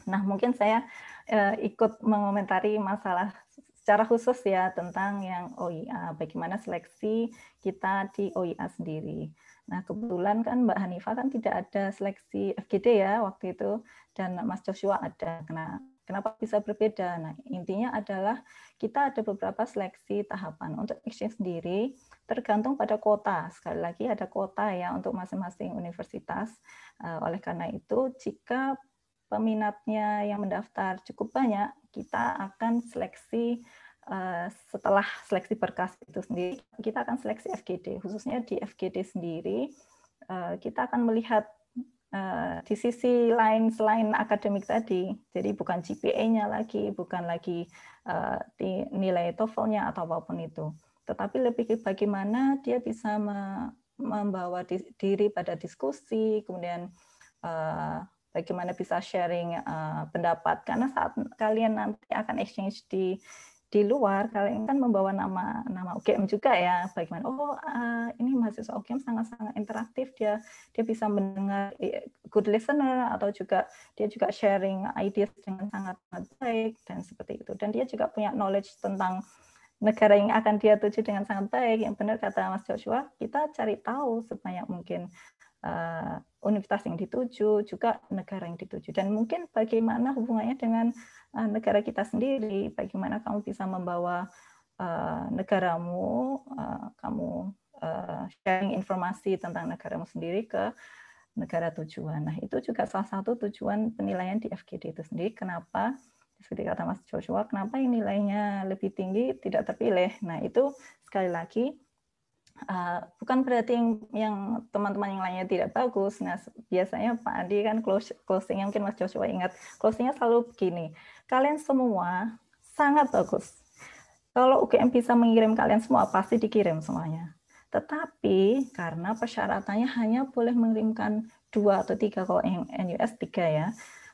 Nah mungkin saya uh, ikut mengomentari masalah secara khusus ya tentang yang OIA, bagaimana seleksi kita di OIA sendiri. Nah, kebetulan kan Mbak Hanifa kan tidak ada seleksi FGD ya waktu itu dan Mas Joshua ada. Nah, kenapa bisa berbeda? Nah, intinya adalah kita ada beberapa seleksi tahapan untuk exchange sendiri tergantung pada kuota Sekali lagi ada kuota ya untuk masing-masing universitas. Eh, oleh karena itu, jika peminatnya yang mendaftar cukup banyak, kita akan seleksi Eh, setelah seleksi berkas itu sendiri, kita akan seleksi FGD, khususnya di FGD sendiri, eh, kita akan melihat eh, di sisi lain selain akademik tadi, jadi bukan GPA-nya lagi, bukan lagi nilai TOEFL-nya atau apapun itu, tetapi lebih ke bagaimana dia bisa membawa diri pada diskusi, kemudian bagaimana bisa sharing pendapat, karena saat kalian nanti akan exchange di di luar kalian kan membawa nama nama UGM juga ya bagaimana oh uh, ini mahasiswa UGM sangat-sangat interaktif dia dia bisa mendengar eh, good listener atau juga dia juga sharing ideas dengan sangat baik dan seperti itu dan dia juga punya knowledge tentang negara yang akan dia tuju dengan sangat baik yang benar kata Mas Joshua kita cari tahu sebanyak mungkin uh, universitas yang dituju, juga negara yang dituju. Dan mungkin bagaimana hubungannya dengan uh, negara kita sendiri, bagaimana kamu bisa membawa uh, negaramu, uh, kamu uh, sharing informasi tentang negaramu sendiri ke negara tujuan. Nah, itu juga salah satu tujuan penilaian di FGD itu sendiri. Kenapa? Seperti kata Mas Joshua, kenapa yang nilainya lebih tinggi tidak terpilih? Nah, itu sekali lagi Uh, bukan berarti yang teman-teman yang, yang lainnya tidak bagus. Nah, biasanya Pak Andi kan close, closingnya mungkin Mas Joshua ingat, closingnya selalu begini. Kalian semua sangat bagus. Kalau UGM bisa mengirim kalian semua, pasti dikirim semuanya. Tetapi karena persyaratannya hanya boleh mengirimkan dua atau tiga, kalau NUS tiga ya,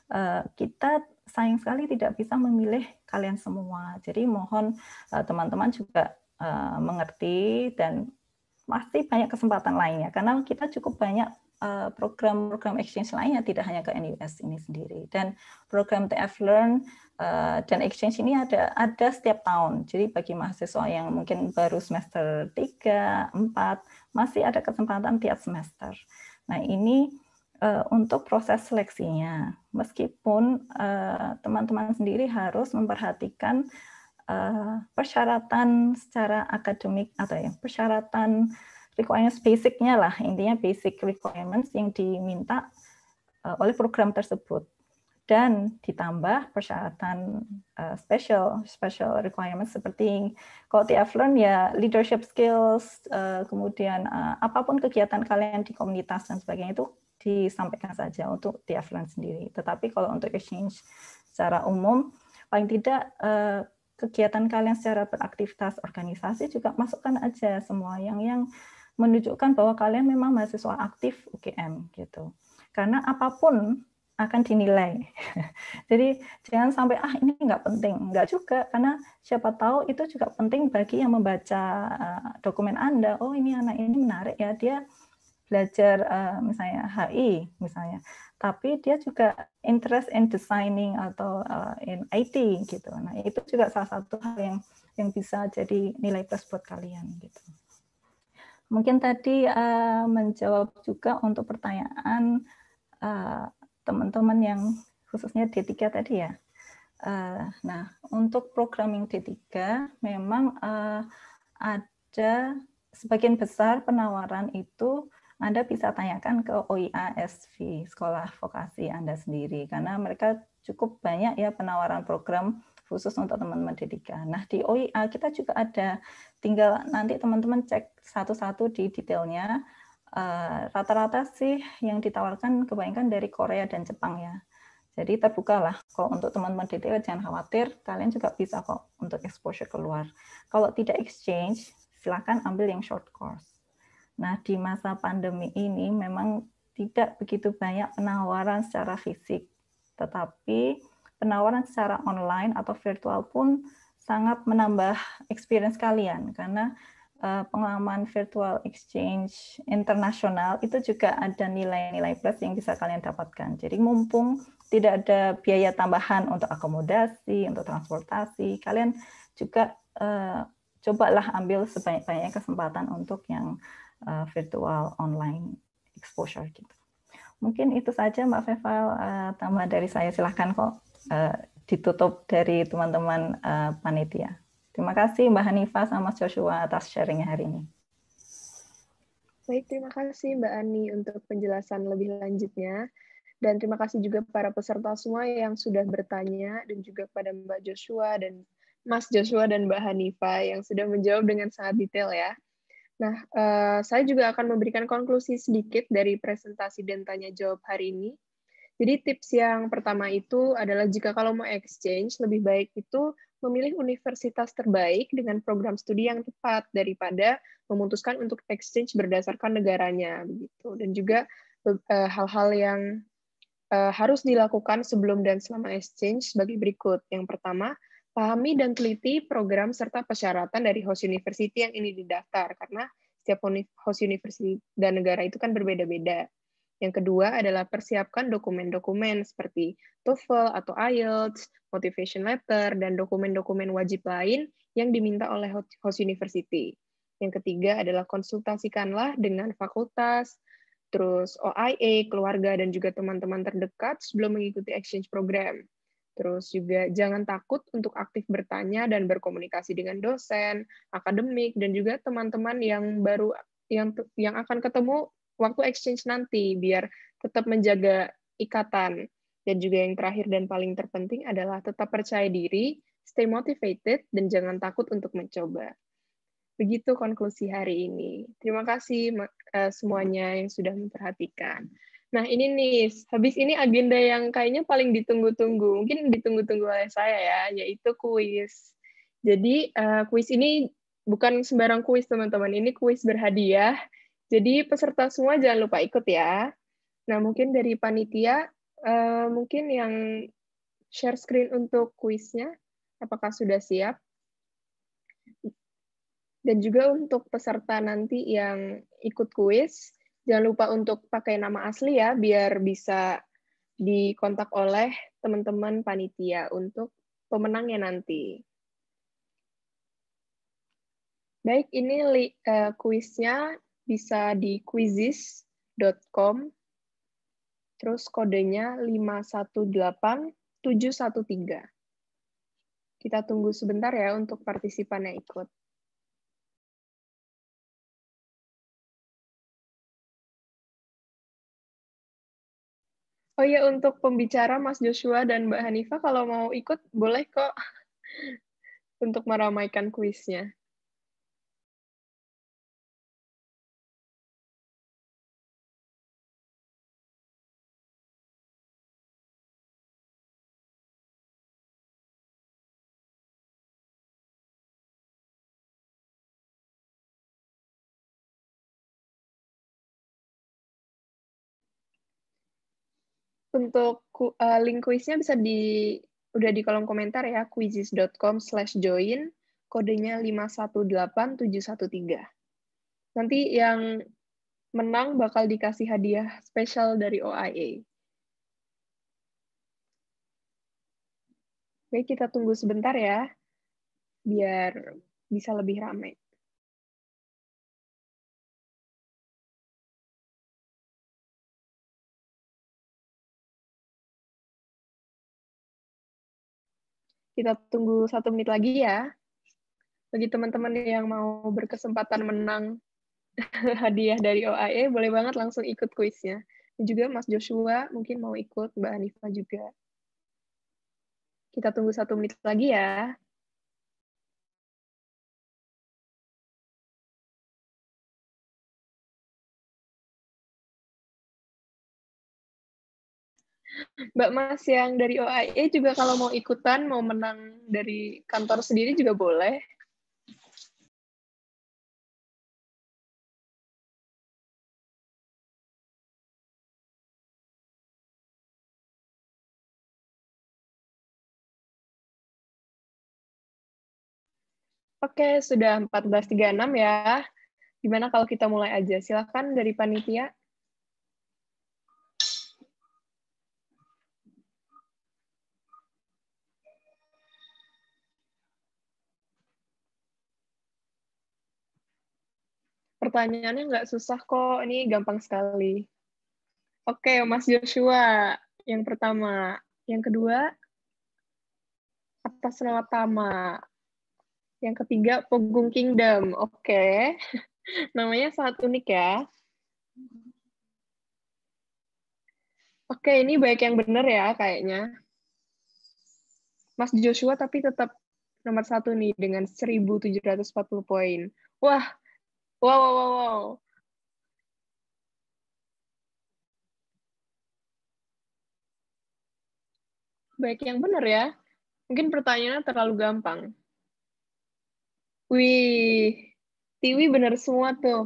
uh, kita sayang sekali tidak bisa memilih kalian semua. Jadi mohon eh, teman-teman uh, juga eh, mengerti dan masih banyak kesempatan lainnya karena kita cukup banyak eh, program-program exchange lainnya tidak hanya ke NUS ini sendiri dan program TF Learn eh, dan exchange ini ada ada setiap tahun jadi bagi mahasiswa yang mungkin baru semester 3, 4 masih ada kesempatan tiap semester nah ini eh, untuk proses seleksinya meskipun teman -teman sendiri harus memperhatikan Eh, persyaratan secara akademik atau ya persyaratan requirements basicnya lah intinya basic requirements yang diminta eh, oleh program tersebut dan ditambah persyaratan uh, special special requirements seperti kalau TF Learn ya leadership skills uh, kemudian uh, apapun kegiatan kalian di komunitas dan sebagainya itu disampaikan saja untuk TF sendiri tetapi kalau untuk exchange secara umum paling tidak uh, kegiatan kalian secara beraktivitas organisasi juga masukkan aja semua yang yang menunjukkan bahwa kalian memang mahasiswa aktif UGM gitu. Karena apapun akan dinilai. Jadi jangan sampai ah ini nggak penting, nggak juga karena siapa tahu itu juga penting bagi yang membaca eh, dokumen Anda. Oh ini anak ini menarik ya dia belajar uh, misalnya HI misalnya, tapi dia juga interest in designing atau uh, in IT gitu. Nah itu juga salah satu hal yang yang bisa jadi nilai plus buat kalian gitu. Mungkin tadi uh, menjawab juga untuk pertanyaan teman-teman uh, yang khususnya D3 tadi ya. Uh, nah, untuk programming D3 memang uh, ada sebagian besar penawaran itu anda bisa tanyakan ke OIASV, sekolah vokasi Anda sendiri, karena mereka cukup banyak ya penawaran program khusus untuk teman-teman pendidikan. Nah, di OIA kita juga ada, tinggal nanti teman-teman cek satu-satu di detailnya. Eh, rata-rata sih yang ditawarkan kebanyakan dari Korea dan Jepang ya. Jadi terbukalah. Kalau untuk teman-teman detail jangan khawatir, kalian juga bisa kok untuk exposure keluar. Kalau tidak exchange, silakan ambil yang short course. Nah, di masa pandemi ini memang tidak begitu banyak penawaran secara fisik, tetapi penawaran secara online atau virtual pun sangat menambah experience kalian karena eh, pengalaman virtual exchange internasional itu juga ada nilai-nilai plus yang bisa kalian dapatkan. Jadi mumpung tidak ada biaya tambahan untuk akomodasi, untuk transportasi, kalian juga uh, cobalah ambil sebanyak-banyaknya kesempatan untuk yang uh, virtual online exposure gitu. Mungkin itu saja Mbak Feval uh, eh, tambah dari saya silahkan kok uh, ditutup dari teman-teman uh, panitia. Terima kasih Mbak Hanifa sama Joshua atas sharingnya hari ini. Baik, terima kasih Mbak Ani untuk penjelasan lebih lanjutnya. Dan terima kasih juga para peserta semua yang sudah bertanya dan juga kepada Mbak Joshua dan Mas Joshua dan Mbak Hanifa yang sudah menjawab dengan sangat detail ya. Nah, uh, saya juga akan memberikan konklusi sedikit dari presentasi dan tanya jawab hari ini. Jadi tips yang pertama itu adalah jika kalau mau exchange, lebih baik itu memilih universitas terbaik dengan program studi yang tepat daripada memutuskan untuk exchange berdasarkan negaranya begitu. Dan juga eh, hal-hal yang eh, harus dilakukan sebelum dan selama exchange sebagai berikut. Yang pertama, Pahami dan teliti program serta persyaratan dari host university yang ini didaftar, karena setiap host university dan negara itu kan berbeda-beda. Yang kedua adalah persiapkan dokumen-dokumen seperti TOEFL atau IELTS, motivation letter, dan dokumen-dokumen wajib lain yang diminta oleh host university. Yang ketiga adalah konsultasikanlah dengan fakultas, terus OIA, keluarga, dan juga teman-teman terdekat sebelum mengikuti exchange program. Terus juga jangan takut untuk aktif bertanya dan berkomunikasi dengan dosen, akademik, dan juga teman-teman yang baru yang yang akan ketemu waktu exchange nanti biar tetap menjaga ikatan. Dan juga yang terakhir dan paling terpenting adalah tetap percaya diri, stay motivated, dan jangan takut untuk mencoba. Begitu konklusi hari ini. Terima kasih eh, semuanya yang sudah memperhatikan. Nah ini nih, habis ini agenda yang kayaknya paling ditunggu-tunggu, mungkin ditunggu-tunggu oleh saya ya, yaitu kuis. Jadi uh, kuis ini bukan sembarang kuis teman-teman, ini kuis berhadiah. Jadi peserta semua jangan lupa ikut ya. Nah mungkin dari panitia, uh, mungkin yang share screen untuk kuisnya, apakah sudah siap? Dan juga untuk peserta nanti yang ikut kuis, Jangan lupa untuk pakai nama asli ya, biar bisa dikontak oleh teman-teman panitia untuk pemenangnya nanti. Baik, ini uh, kuisnya bisa di quizzes.com, terus kodenya 518713. Kita tunggu sebentar ya untuk partisipannya ikut. Oh iya, untuk pembicara Mas Joshua dan Mbak Hanifa, kalau mau ikut boleh kok untuk meramaikan kuisnya. untuk uh, link kuisnya bisa di udah di kolom komentar ya quizzes.com slash join kodenya 518713. Nanti yang menang bakal dikasih hadiah spesial dari OIA. Oke kita tunggu sebentar ya, biar bisa lebih ramai. Kita tunggu satu menit lagi ya. Bagi teman-teman yang mau berkesempatan menang hadiah dari OAE, boleh banget langsung ikut kuisnya. Dan juga Mas Joshua mungkin mau ikut, Mbak Anifa juga. Kita tunggu satu menit lagi ya. Mbak Mas yang dari OIE juga kalau mau ikutan, mau menang dari kantor sendiri juga boleh. Oke, sudah 14.36 ya. Gimana kalau kita mulai aja? silahkan dari panitia. pertanyaannya nggak susah kok, ini gampang sekali. Oke, Mas Joshua, yang pertama. Yang kedua, atas nama Tama. Yang ketiga, Pogung Kingdom. Oke, namanya sangat unik ya. Oke, ini baik yang benar ya kayaknya. Mas Joshua tapi tetap nomor satu nih dengan 1.740 poin. Wah, Wow, wow, wow, wow. Baik yang benar ya. Mungkin pertanyaannya terlalu gampang. Wih, Tiwi benar semua tuh.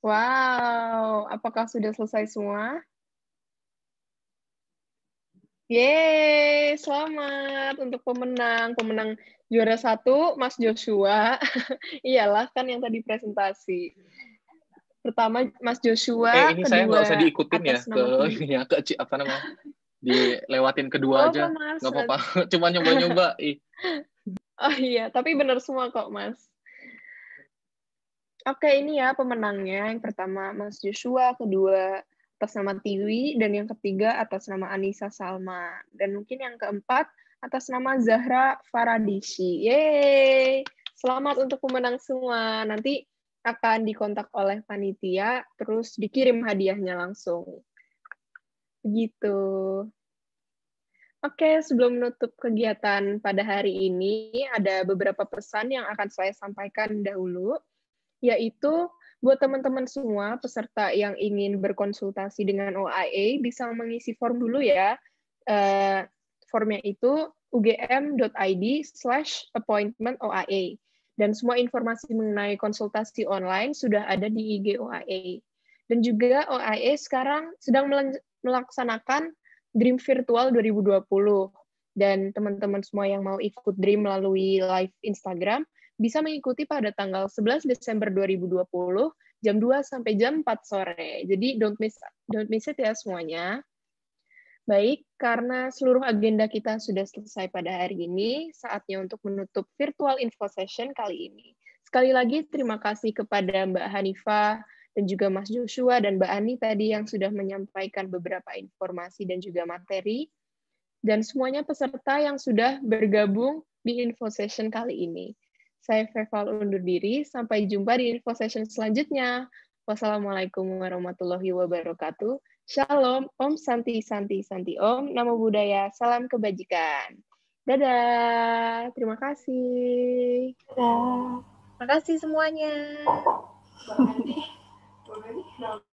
Wow, apakah sudah selesai semua? Yeay, selamat untuk pemenang. Pemenang juara satu, Mas Joshua. Iyalah, kan yang tadi presentasi. Pertama, Mas Joshua. Eh, ini kedua, saya nggak usah diikutin ya, ke, ini ya, ke apa namanya, dilewatin kedua oh, aja. Nggak apa-apa, cuma nyoba-nyoba. oh iya, tapi benar semua kok, Mas. Oke, ini ya pemenangnya. Yang pertama Mas Joshua, kedua atas nama Tiwi, dan yang ketiga atas nama Anissa Salma. Dan mungkin yang keempat atas nama Zahra Faradishi. Yeay! Selamat untuk pemenang semua. Nanti akan dikontak oleh panitia, terus dikirim hadiahnya langsung. Begitu. Oke, sebelum menutup kegiatan pada hari ini, ada beberapa pesan yang akan saya sampaikan dahulu yaitu buat teman-teman semua peserta yang ingin berkonsultasi dengan OIA e, bisa mengisi form dulu ya. Eh, formnya itu ugm.id slash appointment OIA. E. Dan semua informasi mengenai konsultasi online sudah ada di IG OIA. E. Dan juga OIA sekarang sedang melaksanakan Dream Virtual 2020. Dan teman-teman semua yang mau ikut Dream melalui live Instagram bisa mengikuti pada tanggal 11 Desember 2020 jam 2 sampai jam 4 sore. Jadi don't miss don't miss it ya semuanya. Baik, karena seluruh agenda kita sudah selesai pada hari ini, saatnya untuk menutup virtual info session kali ini. Sekali lagi terima kasih kepada Mbak Hanifa dan juga Mas Joshua dan Mbak Ani tadi yang sudah menyampaikan beberapa informasi dan juga materi dan semuanya peserta yang sudah bergabung di info session kali ini. Saya Feval undur diri, sampai jumpa di info session selanjutnya. Wassalamualaikum warahmatullahi wabarakatuh. Shalom, Om Santi Santi Santi Om, Namo Buddhaya, Salam Kebajikan. Dadah, terima kasih. Dadah. Terima kasih semuanya.